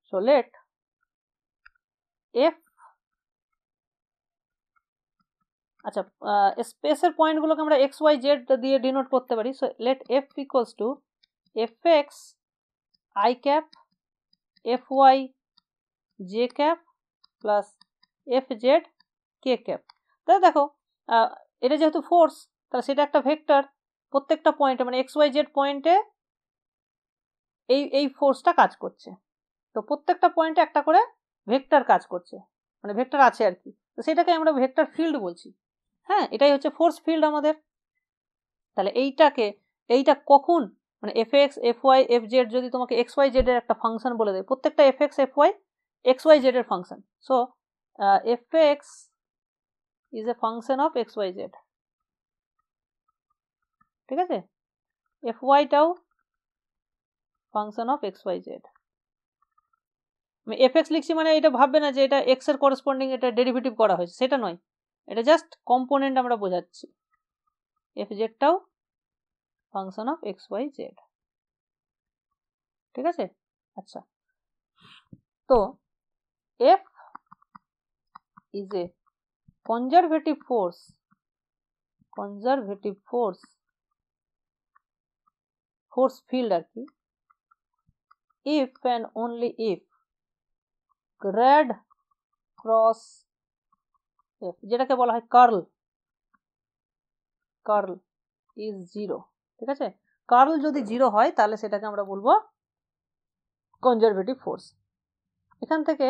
Speaker 1: সো লেট এফ আচ্ছা স্পেসের পয়েন্টগুলোকে আমরা এক্স ওয়াই জেড দিয়ে ডিনোট করতে পারি so let F equals to F x i cap F y j cap plus F z k cap তাহলে দেখো এটা যেহেতু ফোর্স তাহলে সেটা একটা ভেক্টর প্রত্যেকটা পয়েন্টে মানে এক্স ওয়াই জেড পয়েন্টে এই এই ফোর্সটা কাজ করছে তো প্রত্যেকটা পয়েন্টে একটা করে ভেক্টর কাজ করছে মানে ভেক্টর আছে আর কি তো সেটাকে আমরা ভেক্টর ফিল্ড বলছি হ্যাঁ এটাই হচ্ছে ফোর্স ফিল্ড আমাদের তাহলে এইটাকে এইটা কখন মানে F x F y F z যদি তোমাকে এক্স ওয়াই জেডের একটা ফাংশন বলে দেয় প্রত্যেকটা F x F y x y জেডের function so F x is a function of x y z ঠিক আছে এফ ওয়াইটাও function of x y z আমি এফ এক্স লিখছি মানে এটা ভাববে না যে এটা এক্স এর করেসপন্ডিং এটা ডেরিভেটিভ করা হয়েছে সেটা নয় এটা জাস্ট কম্পোনেন্ট আমরা বোঝাচ্ছি এফ জেডটাও function of x y z ঠিক আছে আচ্ছা তো F is a conservative force conservative force force field আর কি if and only if grad cross F যেটাকে বলা হয় কার্ল কার্ল ইজ জিরো ঠিক আছে কার্ল যদি জিরো হয় তাহলে সেটাকে আমরা বলবো কনজারভেটিভ ফোর্স এখান থেকে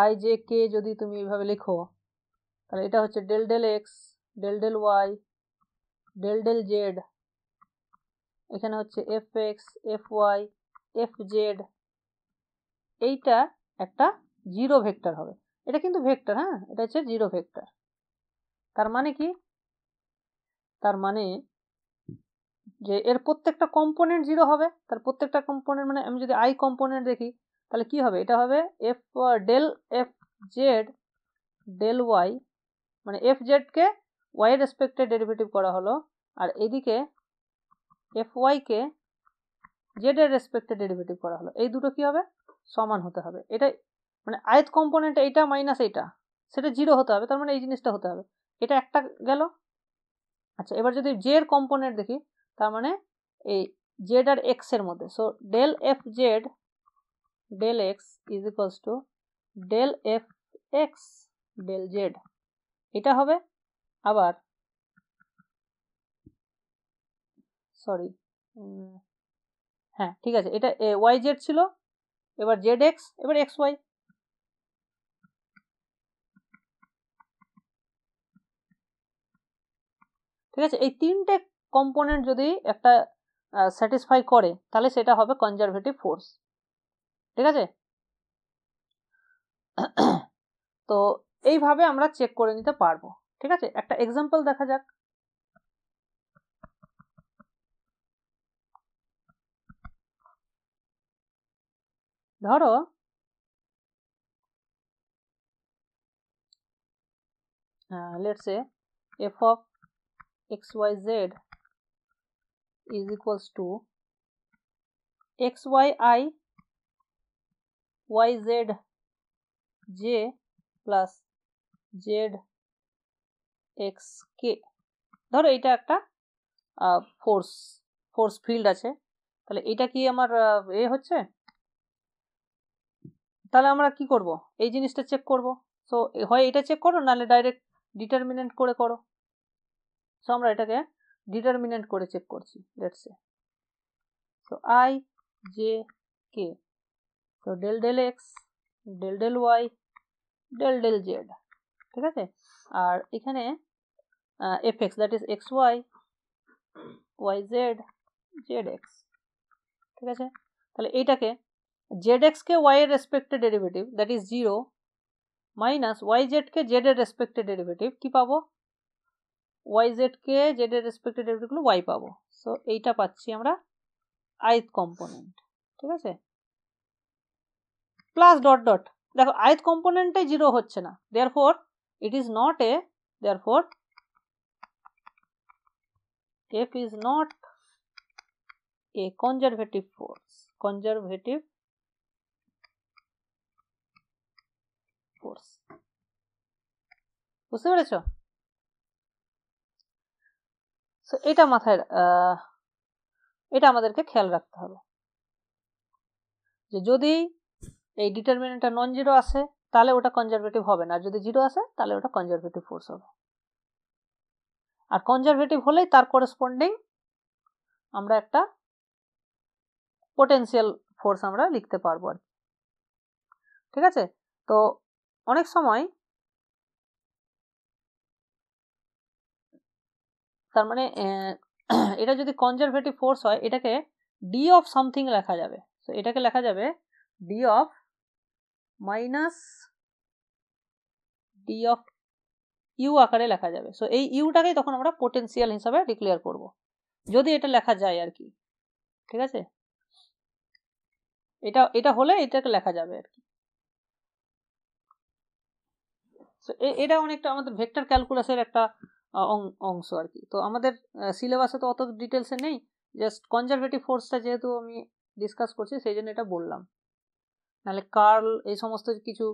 Speaker 1: আই জে কে যদি তুমি এভাবে লেখো তাহলে এটা হচ্ছে del del x del del y del del z এখানে হচ্ছে F x F y F z এইটা একটা জিরো ভেক্টর হবে এটা কিন্তু ভেক্টর হ্যাঁ এটা হচ্ছে জিরো ভেক্টর তার মানে কি তার মানে যে এর প্রত্যেকটা কম্পোনেন্ট জিরো হবে তার প্রত্যেকটা কম্পোনেন্ট মানে আমি যদি আই কম্পোনেন্ট দেখি তাহলে কি হবে এটা হবে F del F z del y মানে এফ জেডকে ওয়াই রেসপেক্টে ডেরিভেটিভ করা হলো আর এদিকে এফ ওয়াইকে জেড এর রেসপেক্টে ডেরিভেটিভ করা হলো এই দুটো কী হবে সমান হতে হবে এটা মানে আয়ত কম্পোনেন্ট এইটা মাইনাস এইটা সেটা জিরো হতে হবে তার মানে এই জিনিসটা হতে হবে এটা একটা গেল আচ্ছা এবার যদি জেড কম্পোনেন্ট দেখি তার মানে এই জেড আর এক্স এর মধ্যে so del F z del x is equals to del F x del z এটা হবে আবার সরি হ্যাঁ ঠিক আছে এটা ওয়াই জেড ছিল এবার জেড এক্স এবার এক্স ওয়াই ঠিক আছে এই তিনটে কম্পোনেন্ট যদি একটা স্যাটিসফাই করে তাহলে সেটা হবে কনজারভেটিভ ফোর্স ঠিক আছে তো এইভাবে আমরা চেক করে নিতে পারবো ঠিক আছে একটা এক্সাম্পল দেখা যাক ধরো let's a F of x y z is equals to x y i y z j plus z x k ধরো এটা একটা ফোর্স ফোর্স ফিল্ড আছে তাহলে এটা কি আমার এ হচ্ছে তাহলে আমরা কি করব এই জিনিসটা চেক করব সো হয় এটা চেক করো নাহলে ডাইরেক্ট ডিটারমিনেন্ট করে করো সো আমরা এটাকে ডিটারমিনেন্ট করে চেক করছি say so i j k তো del del x del del y del del z ঠিক আছে আর এখানে F x that is x y y z z x ঠিক আছে তাহলে এইটাকে जेड के वाई एर respected derivative that is zero minus y জেডকে জেড এর রেসপেক্টেড ডেরিভেটিভ কী পাবো ওয়াই জেডকে জেড এর রেসপেক্টেড ডেরিভেটিভগুলো ওয়াই পাবো সো এইটা পাচ্ছি আমরা আইথ কম্পোনেন্ট ঠিক আছে প্লাস ডট ডট দেখো আইথ কম্পোনেন্টটাই জিরো হচ্ছে না therefore it is not a therefore F is not a conservative force conservative force বুঝতে পেরেছ এটা মাথায় এটা আমাদেরকে খেয়াল রাখতে হবে যে যদি এই ডিটারমিনেন্টটা নন জিরো আছে তাহলে ওটা কনজারভেটিভ হবে না আর যদি জিরো আছে তাহলে ওটা কনজারভেটিভ ফোর্স হবে আর কনজারভেটিভ হলেই তার করেসপন্ডিং আমরা একটা পোটেন্সিয়াল ফোর্স আমরা লিখতে পারবো আর ঠিক আছে তো অনেক সময় তার মানে এটা যদি কনজারভেটিভ ফোর্স হয় এটাকে ডি অফ সামথিং লেখা যাবে তো এটাকে লেখা যাবে d of minus d of u আকারে লেখা যাবে সো এই ইউটাকেই তখন আমরা পোটেন্সিয়াল হিসাবে ডিক্লেয়ার করব যদি এটা লেখা যায় আর কি ঠিক আছে এটা এটা হলে এটাকে লেখা যাবে আর কি তো এটা অনেকটা আমাদের ভেক্টর ক্যালকুলাসের একটা অংশ আর কি তো আমাদের সিলেবাসে তো অত ডিটেলসে নেই জাস্ট কনজারভেটিভ ফোর্সটা যেহেতু আমি ডিসকাস করছি সেই জন্য এটা বললাম নাহলে কার্ল এই সমস্ত কিছু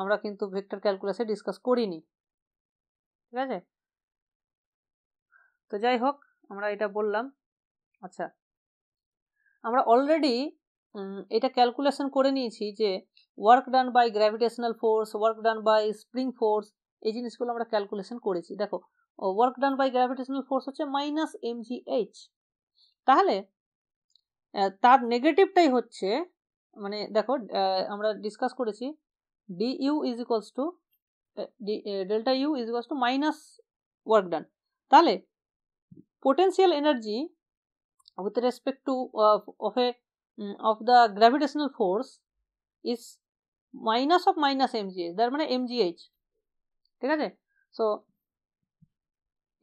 Speaker 1: আমরা কিন্তু ভেক্টর ক্যালকুলাসে ডিসকাস করিনি ঠিক আছে তো যাই হোক আমরা এটা বললাম আচ্ছা আমরা অলরেডি এটা ক্যালকুলেশন করে নিয়েছি যে work done by gravitational force work done by spring force এই জিনিসগুলো আমরা ক্যালকুলেশন করেছি দেখো work done by gravitational force হচ্ছে মাইনাস জি এইচ তাহলে তার নেগেটিভটাই হচ্ছে মানে দেখো আমরা ডিসকাস করেছি d u is equals to delta u is equals to minus work done তাহলে potential energy with respect to of a of the gravitational force is minus of minus mgh তার মানে এমজিএইচ ঠিক আছে so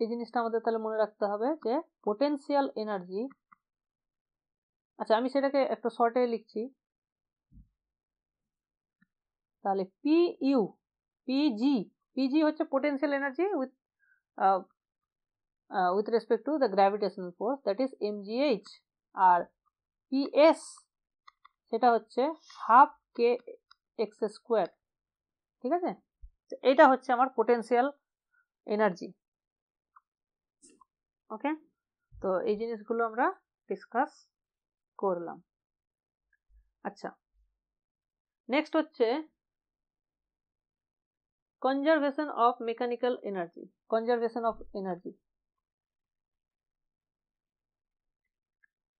Speaker 1: এই জিনিসটা আমাদের তাহলে মনে রাখতে হবে যে পোটেন্সিয়াল এনার্জি আচ্ছা আমি সেটাকে একটু শর্টে লিখছি তাহলে পি ইউ পিজি পিজি হচ্ছে potential energy with with respect to the gravitational force that is mgh আর পিএস সেটা হচ্ছে হাফ কে এক্স স্কোয়ার ঠিক আছে এটা হচ্ছে আমার পোটেন্সিয়াল এনার্জি ওকে তো এই জিনিসগুলো আমরা ডিসকাস করলাম আচ্ছা নেক্সট হচ্ছে conservation of mechanical energy conservation of energy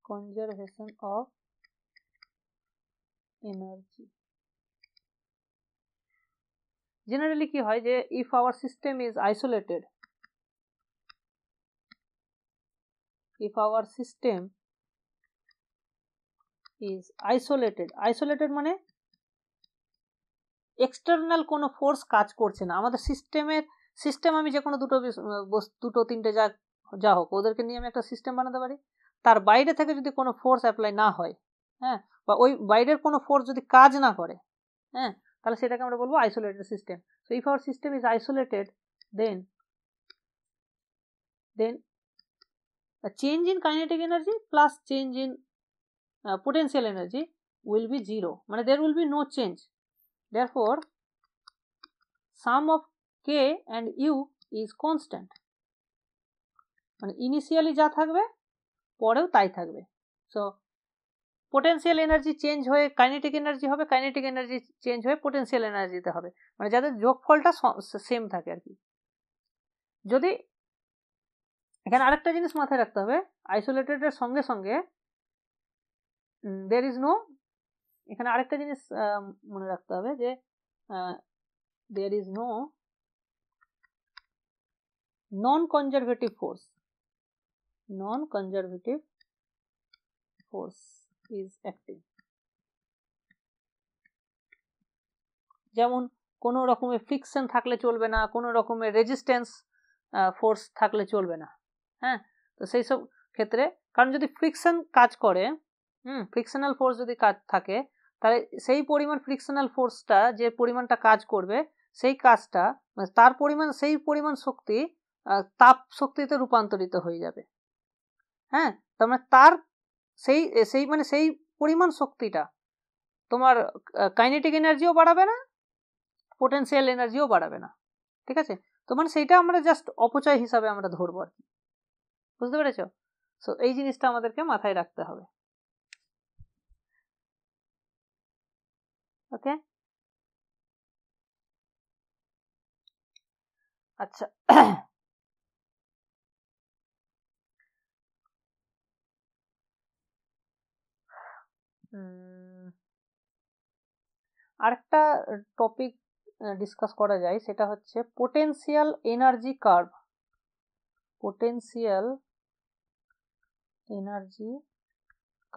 Speaker 1: conservation of energy generally কি হয় যে if our system is isolated if our system is isolated isolated মানে এক্সটার্নাল কোনো ফোর্স কাজ করছে না আমাদের সিস্টেমের সিস্টেম আমি যে কোনো দুটো দুটো তিনটে যা যা হোক ওদেরকে নিয়ে আমি একটা সিস্টেম বানাতে পারি তার বাইরে থেকে যদি কোনো ফোর্স অ্যাপ্লাই না হয় হ্যাঁ বা ওই বাইরের কোনো ফোর্স যদি কাজ না করে হ্যাঁ তাহলে সেটাকে আমরা বলবো isolated system so if our system is isolated then then change in kinetic energy plus change in potential energy will be zero মানে there will be no change there therefore sum of k and u is constant মানে initially যা থাকবে পরেও তাই থাকবে so potential energy change হয়ে kinetic energy হবে kinetic energy change হয়ে পোটেন্সিয়াল এনার্জিতে হবে মানে যাদের যোগফলটা সেম থাকে আর কি যদি এখানে আরেকটা জিনিস মাথায় রাখতে হবে আইসোলেটেডের সঙ্গে সঙ্গে দের ইজ নো এখানে আরেকটা জিনিস মনে রাখতে হবে যে there is no non conservative force non conservative force is active যেমন কোন রকমের ফ্রিকশন থাকলে চলবে না কোনো রকমের রেজিস্ট্যান্স ফোর্স থাকলে চলবে না হ্যাঁ তো সেই সব ক্ষেত্রে কারণ যদি ফ্রিকশন কাজ করে হুম ফ্রিকশনাল ফোর্স যদি কাজ থাকে তাহলে সেই পরিমাণ ফ্রিকশনাল ফোর্সটা যে পরিমাণটা কাজ করবে সেই কাজটা মানে তার পরিমাণ সেই পরিমাণ শক্তি তাপ শক্তিতে রূপান্তরিত হয়ে যাবে হ্যাঁ তার মানে তার সেই সেই মানে সেই পরিমাণ শক্তিটা তোমার কাইনেটিক এনার্জিও বাড়াবে না পোটেন্সিয়াল এনার্জিও বাড়াবে না ঠিক আছে তো মানে সেইটা আমরা জাস্ট অপচয় হিসাবে আমরা ধরবো আর কি বুঝতে পেরেছ সো এই জিনিসটা আমাদেরকে মাথায় রাখতে হবে ওকে আচ্ছা আরেকটা টপিক ডিসকাস করা যায় সেটা হচ্ছে potential energy curve potential energy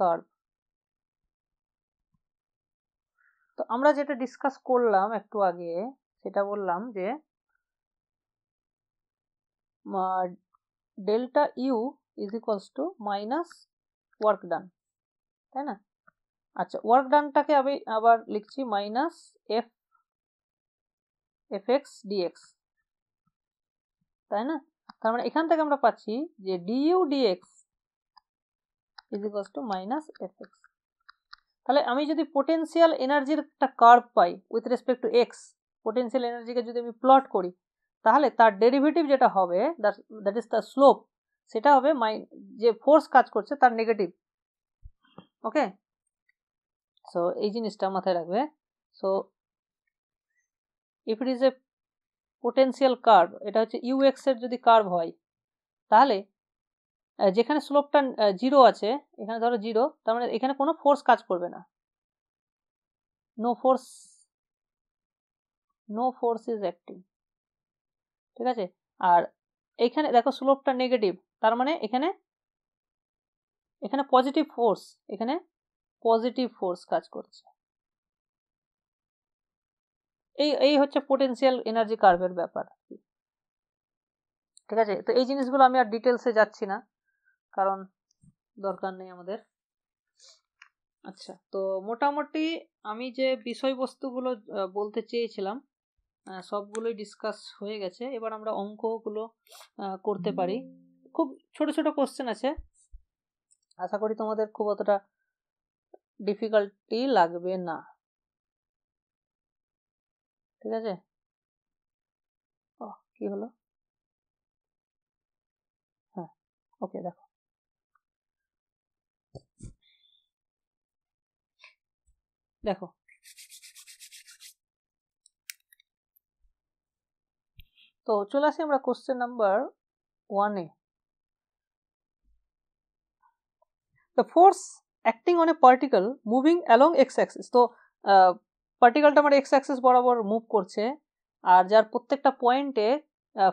Speaker 1: curve তো আমরা যেটা ডিসকাস করলাম একটু আগে সেটা বললাম যে delta u is equals to minus work done তাই না আচ্ছা ওয়ার্ক ডানটাকে আমি আবার লিখছি minus F F x dx তাই না তার মানে এখান থেকে আমরা পাচ্ছি যে du dx is equals to minus F x তাহলে আমি যদি পোটেন্সিয়াল এনার্জির একটা কার্ভ পাই with respect to x potential এনার্জিকে যদি আমি প্লট করি তাহলে তার ডেরিভেটিভ যেটা হবে দ্যাট ইজ দ্য স্লোপ সেটা হবে মাই যে ফোর্স কাজ করছে তার নেগেটিভ ওকে সো এই জিনিসটা মাথায় রাখবে so if it is a potential curve এটা হচ্ছে এর যদি কার্ভ হয় তাহলে যেখানে স্লোপটা জিরো আছে এখানে ধরো জিরো তার মানে এখানে কোনো ফোর্স কাজ করবে না no force no force is acting ঠিক আছে আর এইখানে দেখো স্লোপটা নেগেটিভ তার মানে এখানে এখানে পজিটিভ ফোর্স এখানে পজিটিভ ফোর্স কাজ করছে এই এই হচ্ছে পোটেন্সিয়াল এনার্জি কার্ভের ব্যাপার ঠিক আছে তো এই জিনিসগুলো আমি আর ডিটেলসে যাচ্ছি না কারণ দরকার নেই আমাদের আচ্ছা তো মোটামুটি আমি যে বিষয়বস্তুগুলো বলতে চেয়েছিলাম সবগুলোই ডিসকাস হয়ে গেছে এবার আমরা অঙ্কগুলো করতে পারি খুব ছোট ছোট কোশ্চেন আছে আশা করি তোমাদের খুব অতটা ডিফিকাল্টি লাগবে না ঠিক আছে ও কি হলো হ্যাঁ ওকে দেখো দেখো তো চলে আসি আমরা কোশ্চেন নাম্বার ওয়ানে the force acting on a particle moving along x axis তো পার্টিকলটা আমার এক্স অ্যাক্সিস বরাবর মুভ করছে আর যার প্রত্যেকটা পয়েন্টে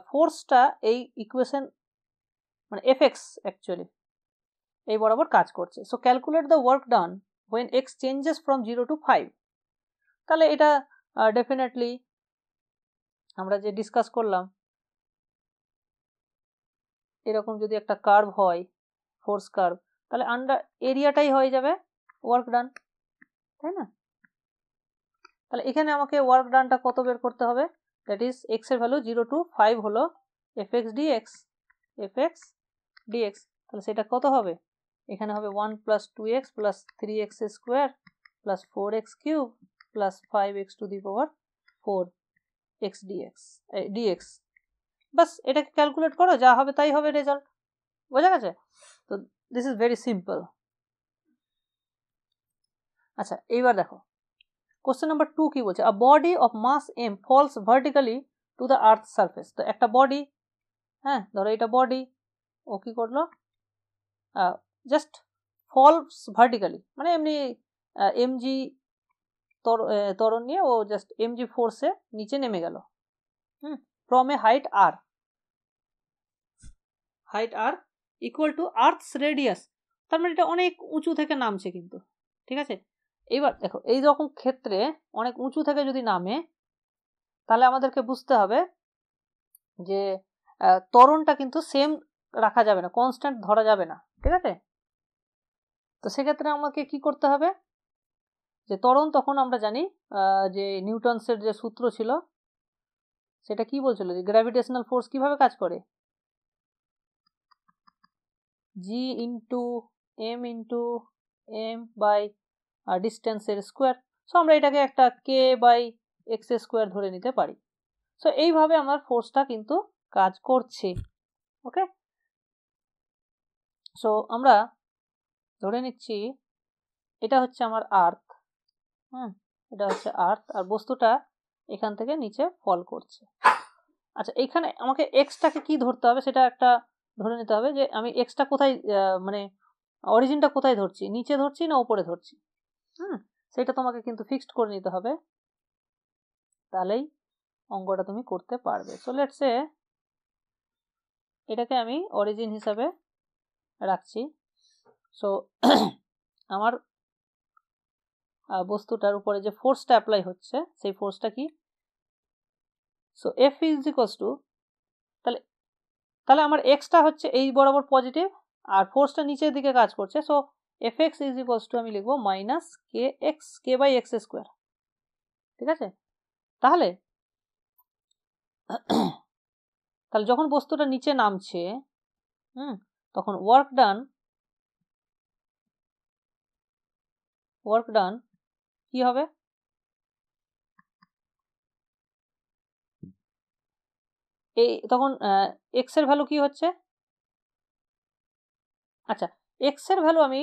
Speaker 1: ফোর্সটা এই ইকুয়েশন মানে এফ এক্স অ্যাকচুয়ালি এই বরাবর কাজ করছে so calculate the work done when x changes from zero to five তাহলে এটা ডেফিনেটলি আমরা যে ডিসকাস করলাম এরকম যদি একটা কার্ভ হয় ফোর্স কার্ভ তাহলে আন্ডার এরিয়াটাই হয়ে যাবে ওয়ার্ক ডান তাই না তাহলে এখানে আমাকে ওয়ার্ক ডানটা কত বের করতে হবে দ্যাট ইজ এক্স এর ভ্যালু জিরো টু ফাইভ হলো F x d x F x d x তাহলে সেটা কত হবে এখানে হবে one plus two x plus three x square plus four x cube plus five x to the power four x dx dx বাস এটাকে calculate করো যা হবে তাই হবে রেজাল্ট বোঝা গেছে তো দিস ইজ ভেরি সিম্পল আচ্ছা এইবার দেখো কোশ্চেন নাম্বার টু কি বলছে a body of mass m falls vertically to the earth surface তো একটা বডি হ্যাঁ ধরো এটা বডি ও কি করলো জাস্ট ফলস ভার্টিক্যালি মানে এমনি এমজি তর তরণ নিয়ে ও জাস্ট এমজি ফোর্সে নিচে নেমে গেল hmm from a height R height R equal to earth's radius তার মানে এটা অনেক উঁচু থেকে নামছে কিন্তু ঠিক আছে এবার দেখো এই রকম ক্ষেত্রে অনেক উঁচু থেকে যদি নামে তাহলে আমাদেরকে বুঝতে হবে যে তরণটা কিন্তু সেম রাখা যাবে না কনস্ট্যান্ট ধরা যাবে না ঠিক আছে তো সেক্ষেত্রে আমাকে কি করতে হবে যে তরণ তখন আমরা জানি যে নিউটনসের যে সূত্র ছিল সেটা কি বলছিল যে গ্র্যাভিটেশনাল ফোর্স কিভাবে কাজ করে g into m into m by ডিস্ট্যান্সের স্কোয়ার সো আমরা এটাকে একটা কে বাই এক্স স্কোয়ার ধরে নিতে পারি সো এইভাবে আমার ফোর্সটা কিন্তু কাজ করছে ওকে সো আমরা ধরে নিচ্ছি এটা হচ্ছে আমার আর্থ হ্যাঁ এটা হচ্ছে আর্থ আর বস্তুটা এখান থেকে নিচে ফল করছে আচ্ছা এখানে আমাকে এক্সটাকে কি ধরতে হবে সেটা একটা ধরে নিতে হবে যে আমি এক্সটা কোথায় মানে অরিজিনটা কোথায় ধরছি নিচে ধরছি না ওপরে ধরছি হুম সেটা তোমাকে কিন্তু ফিক্সড করে নিতে হবে তাহলেই অঙ্কটা তুমি করতে পারবে সো লেটস এ এটাকে আমি অরিজিন হিসাবে রাখছি সো আমার বস্তুটার উপরে যে ফোর্সটা অ্যাপ্লাই হচ্ছে সেই ফোর্সটা কি so F is equals to তাহলে তাহলে আমার এক্সটা হচ্ছে এই বরাবর পজিটিভ আর ফোর্সটা নিচের দিকে কাজ করছে so F x is equals to আমি লিখবো minus K x k by x square ঠিক আছে তাহলে তাহলে যখন বস্তুটা নিচে নামছে হুম তখন ওয়ার্ক ডান ওয়ার্ক ডান কি হবে এই তখন এক্সের ভ্যালু কি হচ্ছে আচ্ছা এক্সের ভ্যালু আমি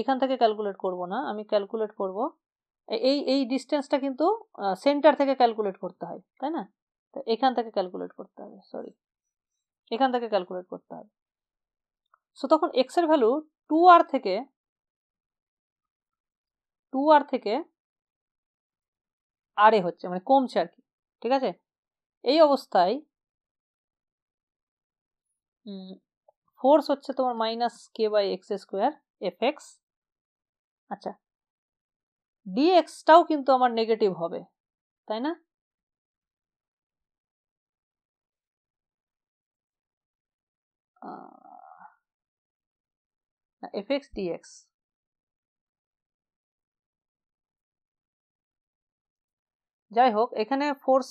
Speaker 1: এখান থেকে ক্যালকুলেট করব না আমি ক্যালকুলেট করব এই এই ডিস্টেন্সটা কিন্তু সেন্টার থেকে ক্যালকুলেট করতে হয় তাই না তো এখান থেকে ক্যালকুলেট করতে হবে সরি এখান থেকে ক্যালকুলেট করতে হবে সো তখন এক্সের ভ্যালু টু আর থেকে টু আর থেকে আরে হচ্ছে মানে কমছে আর কি ঠিক আছে এই অবস্থায় ফোর্স হচ্ছে তোমার minus k by x square F x আচ্ছা ডিএক্সটাও কিন্তু আমার নেগেটিভ হবে তাই না এফ এক্স ডিএক্স যাই হোক এখানে ফোর্স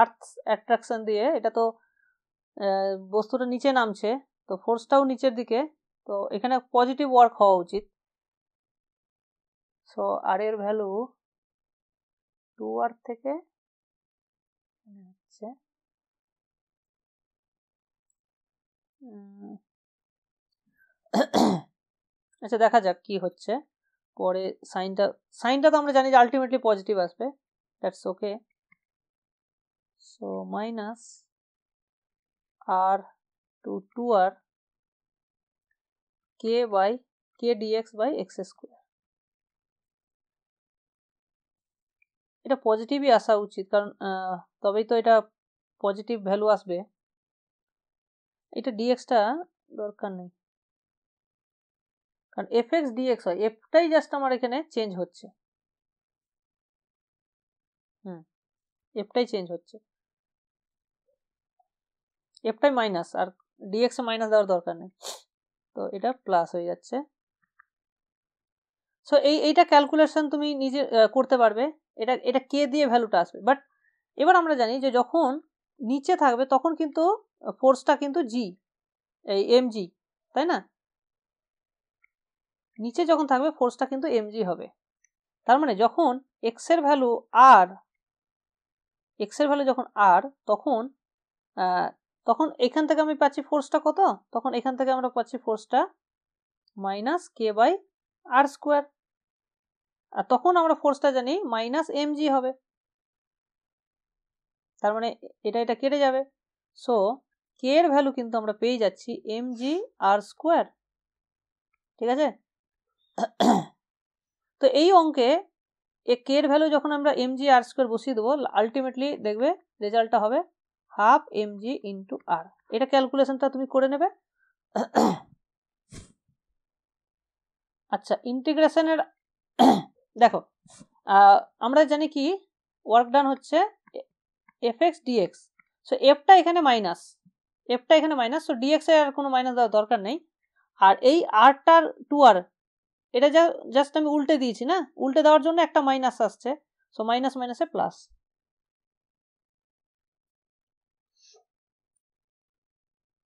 Speaker 1: আর্থ অ্যাট্রাকশন দিয়ে এটা তো বস্তুটা নিচে নামছে তো ফোর্সটাও নিচের দিকে তো এখানে পজিটিভ ওয়ার্ক হওয়া উচিত সো আর এর ভ্যালু টু আর থেকে হচ্ছে আচ্ছা দেখা যাক কি হচ্ছে পরে সাইনটা সাইনটা তো আমরা জানি যে আলটিমেটলি পজিটিভ আসবে that's okay so minus r to 2r k by k dx by x square এটা পজিটিভই আসা উচিত কারণ তবেই তো এটা পজিটিভ ভ্যালু আসবে এটা ডিএক্সটা দরকার নেই কারণ এফ এক্স ডিএক্স হয় এফটাই জাস্ট আমার এখানে চেঞ্জ হচ্ছে হুম এফটাই চেঞ্জ হচ্ছে এফটাই মাইনাস আর ডিএক্সে মাইনাস দেওয়ার দরকার নেই তো এটা প্লাস হয়ে যাচ্ছে সো এই এইটা ক্যালকুলেশন তুমি নিজে করতে পারবে এটা এটা কে দিয়ে ভ্যালুটা আসবে বাট এবার আমরা জানি যে যখন নিচে থাকবে তখন কিন্তু ফোর্সটা কিন্তু জি এই এম জি তাই না নিচে যখন থাকবে ফোর্সটা কিন্তু এম জি হবে তার মানে যখন এক্সের ভ্যালু আর এক্সের ভ্যালু যখন আর তখন তখন এখান থেকে আমি পাচ্ছি ফোর্সটা কত তখন এখান থেকে আমরা পাচ্ছি ফোর্সটা minus k by R square আর তখন আমরা ফোর্সটা জানি মাইনাস এম জি হবে তার মানে এটা এটা কেটে যাবে সো কে এর ভ্যালু কিন্তু আমরা পেয়ে যাচ্ছি এম জি আর স্কোয়ার ঠিক আছে তো এই অঙ্কে এ কে এর ভ্যালু যখন আমরা এম জি আর স্কোয়ার বসিয়ে দেবো আলটিমেটলি দেখবে রেজাল্টটা হবে half m g into R এটা ক্যালকুলেশনটা তুমি করে নেবে আচ্ছা ইন্টিগ্রেশনের দেখো আমরা জানি কি ওয়ার্ক ডান হচ্ছে এফ এক্স ডিএক্স সো এফটা এখানে মাইনাস এফটা এখানে মাইনাস সো ডিএক্স আর কোনো মাইনাস দেওয়ার দরকার নেই আর এই আরটার টু আর এটা যা জাস্ট আমি উল্টে দিয়েছি না উল্টে দেওয়ার জন্য একটা মাইনাস আসছে সো মাইনাস মাইনাসে প্লাস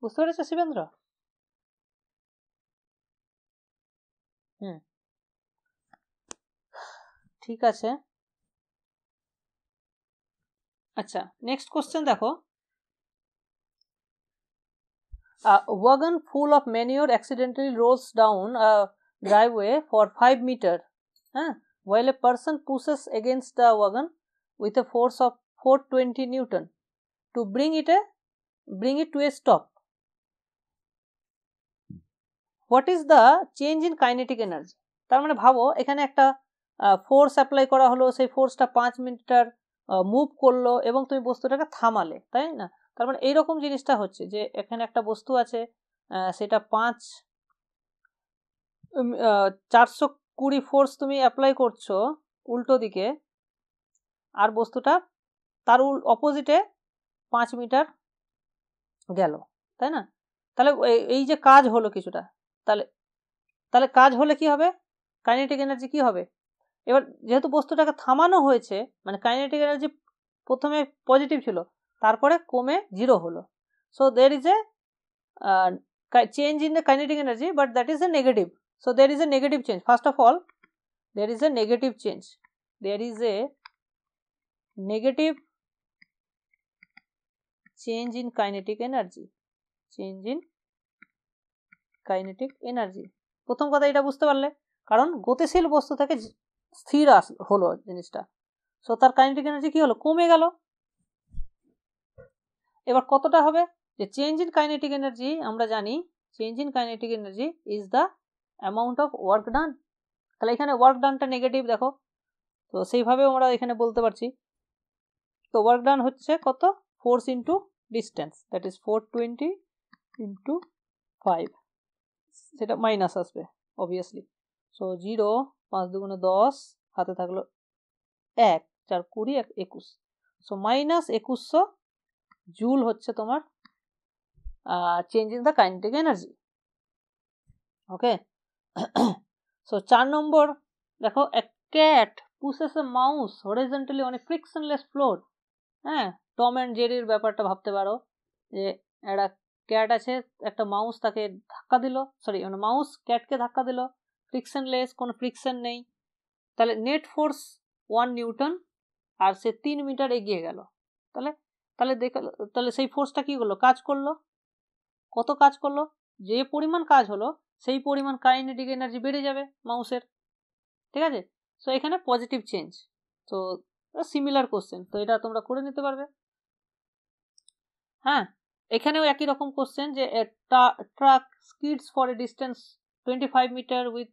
Speaker 1: বুঝতে পেরেছো শিবেন্দ্র হুম ঠিক আছে আচ্ছা নেক্সট কোশ্চেন দেখো wagon full of manure accidentally rolls down driveway for five metre হ্যাঁ while a person pushes against the wagon with a force of four twenty newton to bring it a bring it to a stop what is the change in kinetic energy তার মানে ভাবো এখানে একটা force apply করা হলো সেই ফোর্সটা পাঁচ মিনিটার move করলো এবং তুমি বস্তুটাকে থামালে তাই না তার মানে এইরকম জিনিসটা হচ্ছে যে এখানে একটা বস্তু আছে সেটা পাঁচ চারশো কুড়ি ফোর্স তুমি অ্যাপ্লাই করছো উল্টো দিকে আর বস্তুটা তার উল অপোজিটে পাঁচ মিটার গেল তাই না তাহলে এই যে কাজ হলো কিছুটা তাহলে তাহলে কাজ হলে কি হবে কাইনেটিক এনার্জি কি হবে এবার যেহেতু বস্তুটাকে থামানো হয়েছে মানে কাইনেটিক এনার্জি প্রথমে পজিটিভ ছিল তারপরে কমে জিরো হলো so there is a change in the kinetic energy but that is a negative so there is a negative change first of all there is a negative change there is a negative change in kinetic energy change in kinetic energy প্রথম কথা এটা বুঝতে পারলে কারণ গতিশীল বস্তু থেকে স্থির আস হলো জিনিসটা সো তার কাইনেটিক এনার্জি কি হলো কমে গেল এবার কতটা হবে যে চেঞ্জ ইন কাইনেটিক এনার্জি আমরা জানি change in kinetic energy is the amount of work done তাহলে এখানে ওয়ার্ক ডানটা নেগেটিভ দেখো তো সেইভাবে আমরা এখানে বলতে পারছি তো ওয়ার্ক ডান হচ্ছে কত force into distance that is four twenty into five সেটা মাইনাস আসবে অবভিয়াসলি সো জিরো পাঁচ দুগুণে দশ হাতে থাকলো এক চার কুড়ি এক একুশ সো মাইনাস একুশশো জুল হচ্ছে তোমার change in the kinetic energy okay so চার নম্বর দেখো এক cat pushes a mouse horizontally অনেক ফ্রিকশনলেস ফ্লোর হ্যাঁ টম অ্যান্ড জেরির ব্যাপারটা ভাবতে পারো যে একটা ক্যাট আছে একটা মাউস তাকে ধাক্কা দিল সরি মানে মাউস ক্যাটকে ধাক্কা দিল ফ্রিকশনলেস কোনো ফ্রিকশন নেই তাহলে নেট ফোর্স ওয়ান নিউটন আর সে তিন মিটার এগিয়ে গেল তাহলে তাহলে দেখ তাহলে সেই ফোর্সটা কী করলো কাজ করলো কত কাজ করলো যে পরিমাণ কাজ হলো সেই পরিমাণ কাইনেটিক এনার্জি বেড়ে যাবে মাউসের ঠিক আছে সো এখানে পজিটিভ চেঞ্জ তো সিমিলার কোশ্চেন তো এটা তোমরা করে নিতে পারবে হ্যাঁ এখানেও একই রকম কোশ্চেন যে truck skids for a distance twenty five metre with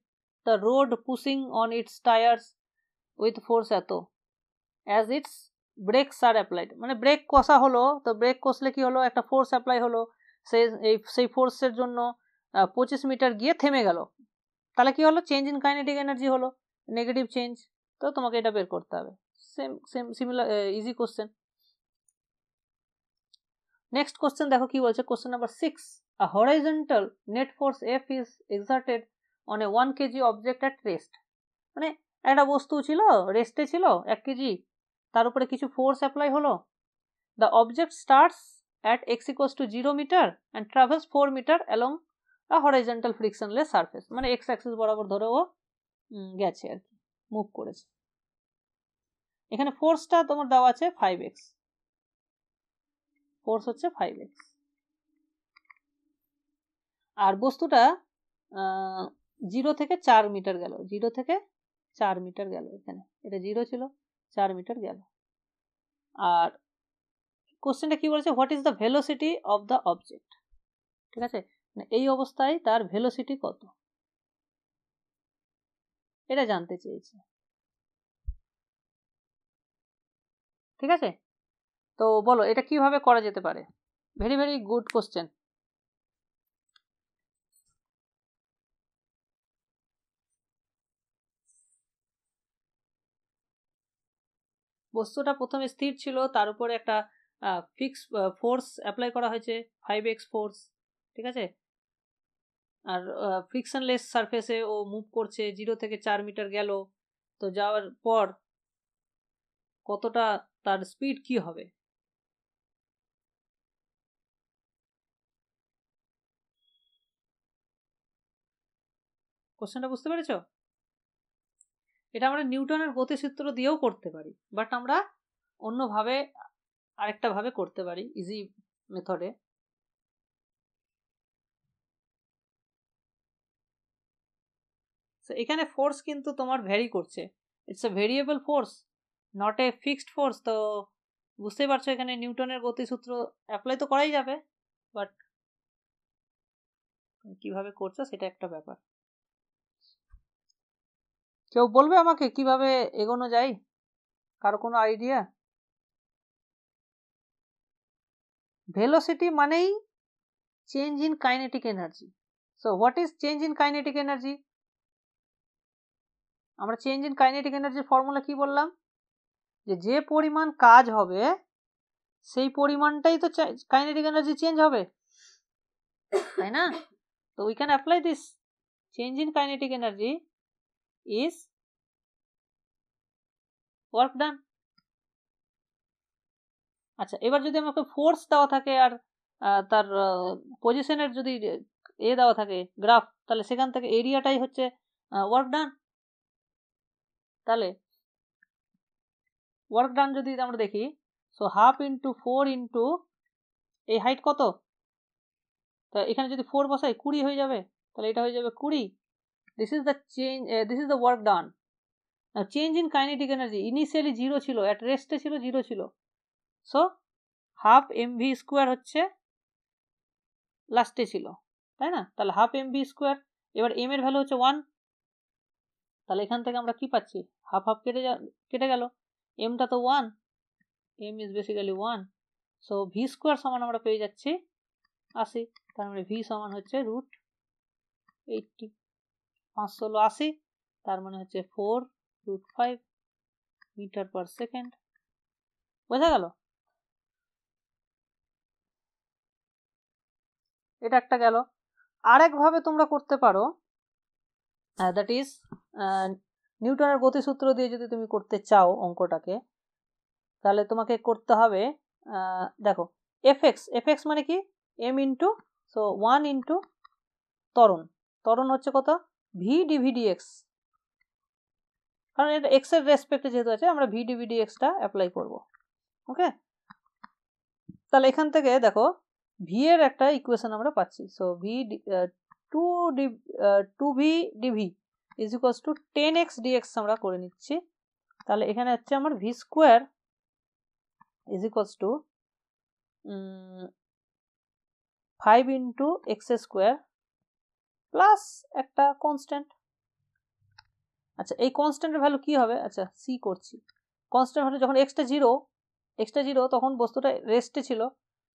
Speaker 1: the road pushing on its tyres with force এত as its brakes are applied মানে ব্রেক কষা হলো তো ব্রেক কষলে কি হলো একটা ফোর্স অ্যাপ্লাই হলো সেই এই সেই ফোর্সের জন্য পঁচিশ মিটার গিয়ে থেমে গেল তাহলে কি হলো চেঞ্জ ইন কাইনেটিক এনার্জি হলো নেগেটিভ চেঞ্জ তো তোমাকে এটা বের করতে হবে same same similar easy question next question দেখো কি বলছে question number six a horizontal net force F is exerted on a one kg object at rest মানে একটা বস্তু ছিল রেস্টে ছিল এক কেজি তার উপরে কিছু ফোর্স অ্যাপ্লাই হলো the object starts at x equals to zero metre and travels four metre along a horizontal frictionless surface মানে এক্স অ্যাক্সিস বরাবর ধরে ও গেছে আর কি মুভ করেছে এখানে ফোর্সটা তোমার দেওয়া আছে ফাইভ এক্স ফোর্স হচ্ছে ফাইভ এক্স আর বস্তুটা জিরো থেকে চার মিটার গেল জিরো থেকে চার মিটার গেল এখানে এটা জিরো ছিল চার মিটার গেল আর কোশ্চেনটা কি বলেছে what is the velocity of the object ঠিক আছে মানে এই অবস্থায় তার ভেলোসিটি কত এটা জানতে চেয়েছে ঠিক আছে তো বলো এটা কিভাবে করা যেতে পারে ভেরি ভেরি গুড কোশ্চেন বস্তুটা প্রথমে স্থির ছিল তার উপরে একটা ফিক্স ফোর্স অ্যাপ্লাই করা হয়েছে ফাইভ এক্স ফোর্স ঠিক আছে আর ফ্রিকশনলেস সারফেসে ও মুভ করছে জিরো থেকে চার মিটার গেল তো যাওয়ার পর কতটা তার স্পিড কি হবে কোশ্চেনটা বুঝতে পেরেছ এটা আমরা নিউটনের গতিসূত্র দিয়েও করতে পারি বাট আমরা অন্যভাবে আরেকটাভাবে করতে পারি ইজি মেথডে এখানে ফোর্স কিন্তু তোমার ভ্যারি করছে it's a variable force not a fixed force তো বুঝতেই পারছো এখানে নিউটনের গতিসূত্র অ্যাপ্লাই তো করাই যাবে বাট কিভাবে করছো সেটা একটা ব্যাপার কেউ বলবে আমাকে কিভাবে এগোনো যায় কারো কোনো আইডিয়া ভেলোসিটি মানেই change in kinetic energy so what is change in kinetic energy আমরা চেঞ্জ ইন কাইনেটিক এনার্জির ফর্মুলা কি বললাম যে যে পরিমাণ কাজ হবে সেই পরিমাণটাই তো কাইনেটিক এনার্জি চেঞ্জ হবে তাই না তো we can apply this change in kinetic energy is work done আচ্ছা এবার যদি আমাকে ফোর্স দেওয়া থাকে আর তার পজিশনের যদি এ দেওয়া থাকে গ্রাফ তাহলে সেখান থেকে এরিয়াটাই হচ্ছে ওয়ার্ক ডান তাহলে ওয়ার্ক ডান যদি আমরা দেখি so half into four into এই হাইট কত তা এখানে যদি ফোর বসাই কুড়ি হয়ে যাবে তাহলে এটা হয়ে যাবে কুড়ি this is the change uh, this is the work done now change in kinetic energy initially 0 ছিল at rest এ ছিল 0 ছিল so half mv square হচ্ছে লাস্টে ছিল তাই না তাহলে হাফ এমভি স্কোয়ার এবার এম এর ভ্যালু হচ্ছে ওয়ান তাহলে এখান থেকে আমরা কি পাচ্ছি হাফ হাফ কেটে কেটে গেল এমটা তো one M is basically one so V square সমান আমরা পেয়ে যাচ্ছি আশি তার মানে ভি সমান হচ্ছে রুট এইটটি পাঁচ ষোলো আশি তার মানে হচ্ছে four root five metre per second বোঝা গেল এটা একটা গেল আরেকভাবে তোমরা করতে পারো দ্যাট ইজ নিউটনের গতিসূত্র দিয়ে যদি তুমি করতে চাও অঙ্কটাকে তাহলে তোমাকে করতে হবে দেখো এফ এক্স এফ এক্স মানে কি M into so one into তরণ তরণ হচ্ছে কত ভি ডিভিডি এক্স কারণ এটা এক্সের রেসপেক্টে যেহেতু আছে আমরা ভি ডিভিডি এক্সটা অ্যাপ্লাই করব ওকে তাহলে এখান থেকে দেখো ভি এর একটা ইকুয়েশন আমরা পাচ্ছি so V to D to V DV is equals to ten x DX আমরা করে নিচ্ছি তাহলে এখানে হচ্ছে আমার V square is equals to five into x square plus একটা কনস্ট্যান্ট আচ্ছা এই কনস্ট্যান্টের ভ্যালু কি হবে আচ্ছা সি করছি কনস্ট্যান্ট মানে ভ্যালু যখন এক্সটা জিরো এক্সটা জিরো তখন বস্তুটা রেস্টে ছিল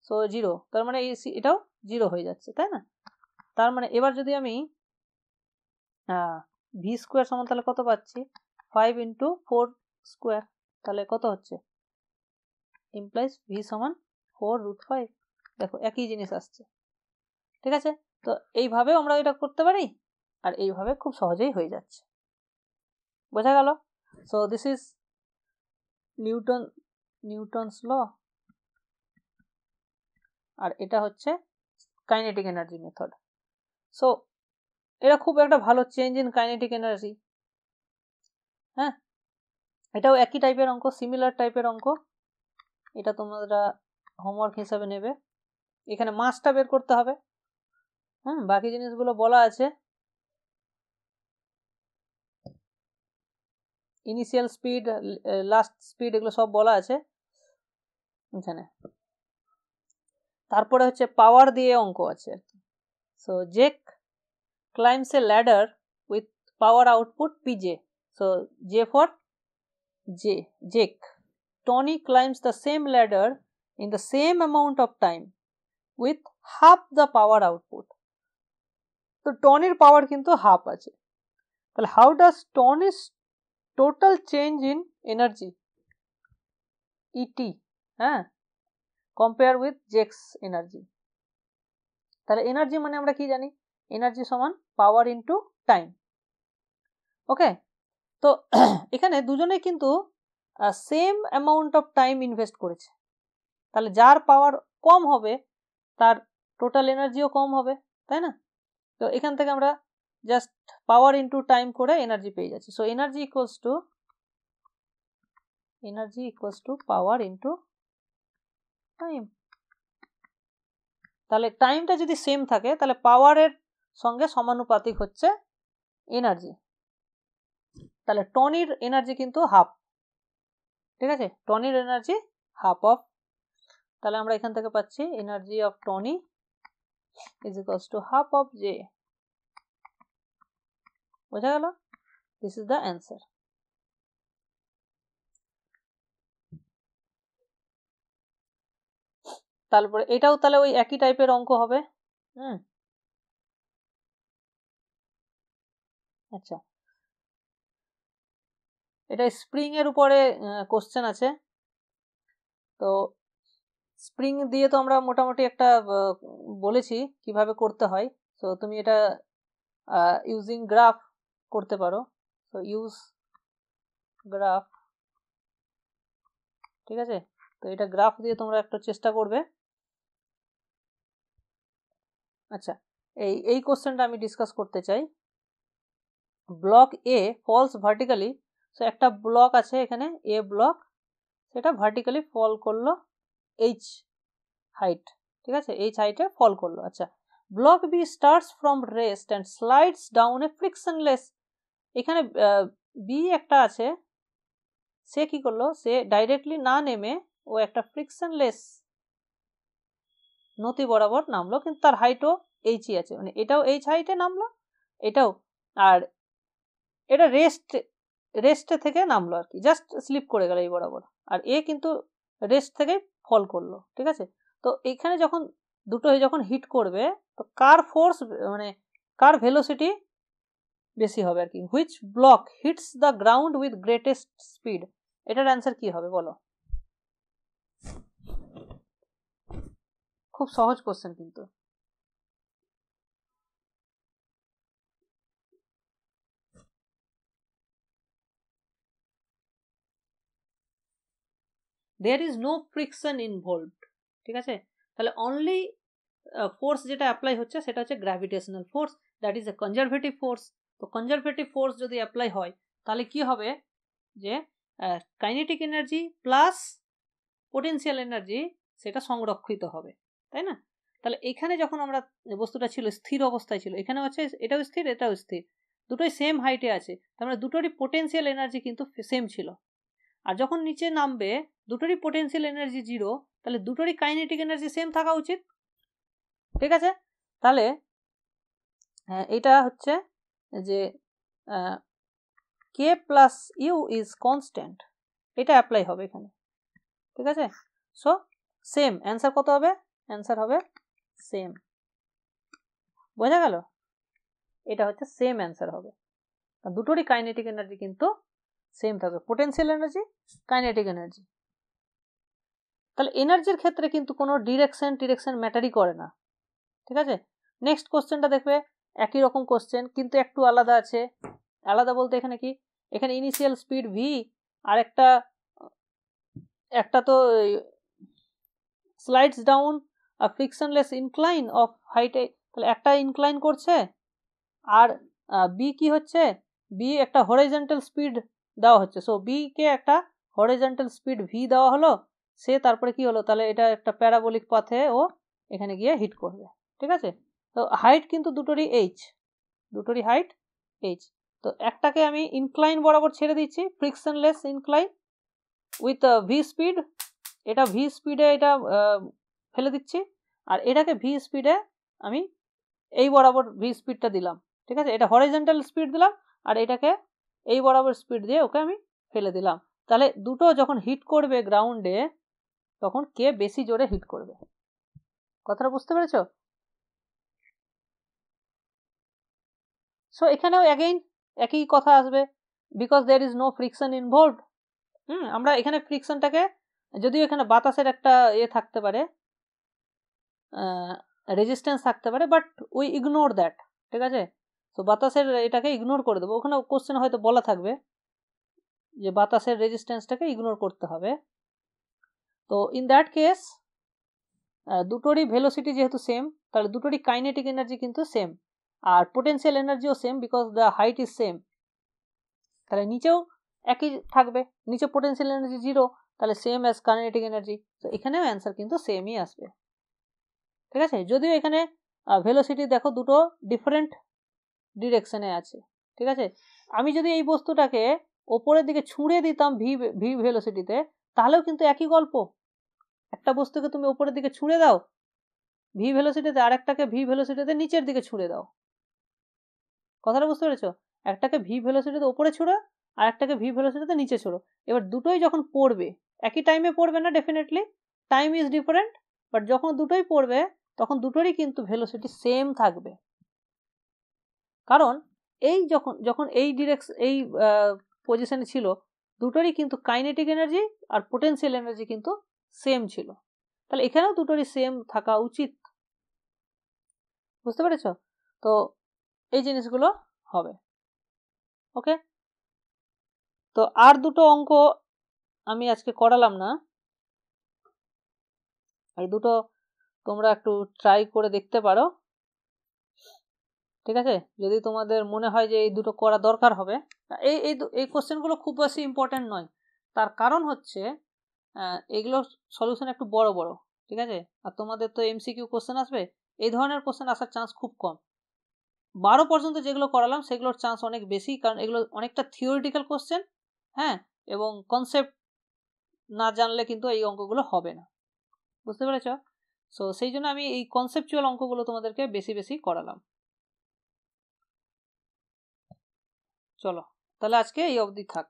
Speaker 1: সো জিরো তার মানে এই সি এটাও জিরো হয়ে যাচ্ছে তাই না তার মানে এবার যদি আমি ভি স্কোয়ার সমান তাহলে কত পাচ্ছি ফাইভ ইন্টু ফোর স্কোয়ার তাহলে কত হচ্ছে ইমপ্লাইজ ভি সমান ফোর রুট ফাইভ দেখো একই জিনিস আসছে ঠিক আছে তো এইভাবে আমরা এটা করতে পারি আর এইভাবে খুব সহজেই হয়ে যাচ্ছে বোঝা গেল so this is Newton Newton's law আর এটা হচ্ছে কাইনেটিক এনার্জি মেথড সো এটা খুব একটা ভালো চেঞ্জ ইন কাইনেটিক এনার্জি হ্যাঁ এটাও একই টাইপের অঙ্ক সিমিলার টাইপের অঙ্ক এটা তোমরা হোমওয়ার্ক হিসাবে নেবে এখানে মাছটা বের করতে হবে হুম বাকি জিনিসগুলো বলা আছে ইনিশিয়াল স্পিড লাস্ট স্পিড এগুলো সব বলা আছে এখানে তারপরে হচ্ছে পাওয়ার দিয়ে অঙ্ক আছে so Jake climbs a ladder with power output PJ so J for J Jake Tony climbs the same ladder in the same amount of time with half the power output তো টনের পাওয়ার কিন্তু half আছে তাহলে how does Ton is total change in energy ET হ্যাঁ compare with Jake's energy তাহলে energy মানে আমরা কি জানি এনার্জি সমান পাওয়ার টু টাইম ওকে তো এখানে দুজনে কিন্তু same amount of time invest করেছে তাহলে যার পাওয়ার কম হবে তার টোটাল এনার্জিও কম হবে তাই না তো এখান থেকে আমরা জাস্ট পাওয়ার ইন্টু টাইম করে এনার্জি পেয়ে যাচ্ছি so energy equals to energy equals to power into time তাহলে টাইমটা যদি সেম থাকে তাহলে পাওয়ারের সঙ্গে সমানুপাতিক হচ্ছে এনার্জি তাহলে টনির এনার্জি কিন্তু হাফ ঠিক আছে টনির এনার্জি হাফ অফ তাহলে আমরা এখান থেকে পাচ্ছি energy of Tony is equals to half of j বোঝা গেল দিস ইজ দ্য অ্যান্সার তারপরে এটাও তাহলে ওই একই টাইপের অঙ্ক হবে হুম আচ্ছা এটা স্প্রিং এর উপরে কোশ্চেন আছে তো স্প্রিং দিয়ে তো আমরা মোটামুটি একটা বলেছি কিভাবে করতে হয় সো তুমি এটা ইউজিং গ্রাফ করতে পারো সো ইউজ গ্রাফ ঠিক আছে তো এটা গ্রাফ দিয়ে তোমরা একটা চেষ্টা করবে আচ্ছা এই এই কোশ্চেনটা আমি ডিসকাস করতে চাই block A falls vertically so একটা ব্লক আছে এখানে এ ব্লক সেটা ভার্টিক্যালি ফল করলো এইচ হাইট ঠিক আছে এইচ হাইটে ফল করলো আচ্ছা block B starts from rest and slides down a frictionless এখানে বি একটা আছে সে কি করলো সে ডাইরেক্টলি না নেমে ও একটা ফ্রিকশনলেস নতি বরাবর নামলো কিন্তু তার হাইটও এইচই আছে মানে এটাও এইচ হাইটে নামলো এটাও আর এটা রেস্ট রেস্টে থেকে নামলো আর কি জাস্ট স্লিপ করে গেল এই বরাবর আর এ কিন্তু রেস্ট থেকে ফল করলো ঠিক আছে তো এইখানে যখন দুটো যখন হিট করবে তো কার ফোর্স মানে কার ভেলোসিটি বেশি হবে আর কি which block hits the ground with greatest speed এটার অ্যান্সার কি হবে বলো খুব সহজ কোশ্চেন কিন্তু there is no friction involved ঠিক আছে তাহলে অনলি ফোর্স যেটা অ্যাপ্লাই হচ্ছে সেটা হচ্ছে gravitational force that is a conservative force তো কনজারভেটিভ ফোর্স যদি অ্যাপ্লাই হয় তাহলে কি হবে যে kinetic energy plus potential energy সেটা সংরক্ষিত হবে তাই না তাহলে এখানে যখন আমরা বস্তুটা ছিল স্থির অবস্থায় ছিল এখানে হচ্ছে এটাও স্থির এটাও স্থির দুটোই সেম হাইটে আছে তার মানে দুটোরই পোটেন্সিয়াল এনার্জি কিন্তু সেম ছিল আর যখন নিচে নামবে দুটোরই পোটেন্সিয়াল এনার্জি জিরো তাহলে দুটোরই কাইনেটিক এনার্জি সেম থাকা উচিত ঠিক আছে তাহলে এটা হচ্ছে যে K plus U is constant এটা অ্যাপ্লাই হবে এখানে ঠিক আছে সো সেম অ্যান্সার কত হবে অ্যান্সার হবে সেম বোঝা গেল এটা হচ্ছে সেম অ্যান্সার হবে দুটোরই কাইনেটিক এনার্জি কিন্তু সেম থাকবে পোটেন্সিয়াল এনার্জি কাইনেটিক এনার্জি তাহলে এনার্জির ক্ষেত্রে কিন্তু কোনো ডিরেকশন ডিরেকশন ম্যাটারই করে না ঠিক আছে নেক্সট কোশ্চেনটা দেখবে একই রকম কোশ্চেন কিন্তু একটু আলাদা আছে আলাদা বলতে এখানে কি এখানে ইনিশিয়াল স্পিড ভি আর একটা একটা তো স্লাইডস ডাউন আর ফ্রিকশনলেস ইনক্লাইন অফ হাইটে তাহলে একটা ইনক্লাইন করছে আর বি কি হচ্ছে বি একটা হরাইজেন্টাল স্পিড দেওয়া হচ্ছে সো কে একটা হরিজেন্টাল স্পিড ভি দেওয়া হলো সে তারপরে কি হলো তাহলে এটা একটা প্যারাবলিক পথে ও এখানে গিয়ে হিট করবে ঠিক আছে তো হাইট কিন্তু দুটোরই এইচ দুটোরই হাইট এইচ তো একটাকে আমি ইনক্লাইন বরাবর ছেড়ে দিচ্ছি frictionless incline with V speed এটা ভি স্পিডে এটা ফেলে দিচ্ছি আর এটাকে ভি স্পিডে আমি এই বরাবর ভি স্পিডটা দিলাম ঠিক আছে এটা হরিজেন্টাল স্পিড দিলাম আর এটাকে এই বরাবর স্পিড দিয়ে ওকে আমি ফেলে দিলাম তাহলে দুটো যখন হিট করবে গ্রাউন্ডে তখন কে বেশি জোরে হিট করবে কথাটা বুঝতে পেরেছ সো এখানেও অ্যাগেইন একই কথা আসবে because there is no friction involve হুম আমরা এখানে ফ্রিকশনটাকে যদিও এখানে বাতাসের একটা এ থাকতে পারে রেজিস্ট্যান্স থাকতে পারে বাট উই ইগনোর দ্যাট ঠিক আছে তো বাতাসের এটাকে ইগনোর করে দেবো ওখানে কোশ্চেন হয়তো বলা থাকবে যে বাতাসের রেজিস্ট্যান্সটাকে ইগনোর করতে হবে তো ইন দ্যাট কেস দুটোরই ভেলোসিটি যেহেতু সেম তাহলে দুটোরই কাইনেটিক এনার্জি কিন্তু সেম আর পোটেন্সিয়াল এনার্জিও same because the height is same তাহলে নিচেও একই থাকবে নিচে পোটেন্সিয়াল এনার্জি জিরো তাহলে সেম অ্যাজ কাইনেটিক এনার্জি তো এখানেও অ্যান্সার কিন্তু সেমই আসবে ঠিক আছে যদিও এখানে ভেলোসিটি দেখো দুটো ডিফারেন্ট ডিরেকশানে আছে ঠিক আছে আমি যদি এই বস্তুটাকে ওপরের দিকে ছুঁড়ে দিতাম ভি ভি ভেলোসিটিতে তাহলেও কিন্তু একই গল্প একটা বস্তুকে তুমি ওপরের দিকে ছুঁড়ে দাও ভি ভেলোসিটিতে আর একটাকে ভি ভেলোসিটিতে নিচের দিকে ছুঁড়ে দাও কথাটা বুঝতে পেরেছো একটাকে ভি ভেলোসিটিতে ওপরে ছুঁড়ো আর একটাকে ভি ভেলোসিটিতে নিচে ছুঁড়ো এবার দুটোই যখন পড়বে একই টাইমে পড়বে না definitely time is different but যখন দুটোই পড়বে তখন দুটোরই কিন্তু ভেলোসিটি সেম থাকবে কারণ এই যখন যখন এই ডিরেক্স এই পজিশানে ছিল দুটোরই কিন্তু কাইনেটিক এনার্জি আর পোটেন্সিয়াল এনার্জি কিন্তু সেম ছিল তাহলে এখানেও দুটোরই সেম থাকা উচিত বুঝতে পেরেছ তো এই জিনিসগুলো হবে ওকে তো আর দুটো অঙ্ক আমি আজকে করালাম না এই দুটো তোমরা একটু ট্রাই করে দেখতে পারো ঠিক আছে যদি তোমাদের মনে হয় যে এই দুটো করা দরকার হবে এই এই এই কোশ্চেনগুলো খুব বেশি ইম্পর্ট্যান্ট নয় তার কারণ হচ্ছে এগুলো সলিউশন একটু বড় বড় ঠিক আছে আর তোমাদের তো এমসিকিউ কোশ্চেন আসবে এই ধরনের কোশ্চেন আসার চান্স খুব কম বারো পর্যন্ত যেগুলো করালাম সেগুলোর চান্স অনেক বেশি কারণ এগুলো অনেকটা থিওরিটিক্যাল কোশ্চেন হ্যাঁ এবং কনসেপ্ট না জানলে কিন্তু এই অঙ্কগুলো হবে না বুঝতে পেরেছ সো সেই জন্য আমি এই কনসেপচুয়াল অঙ্কগুলো তোমাদেরকে বেশি বেশি করালাম চলো তাহলে আজকে এই অবধি থাক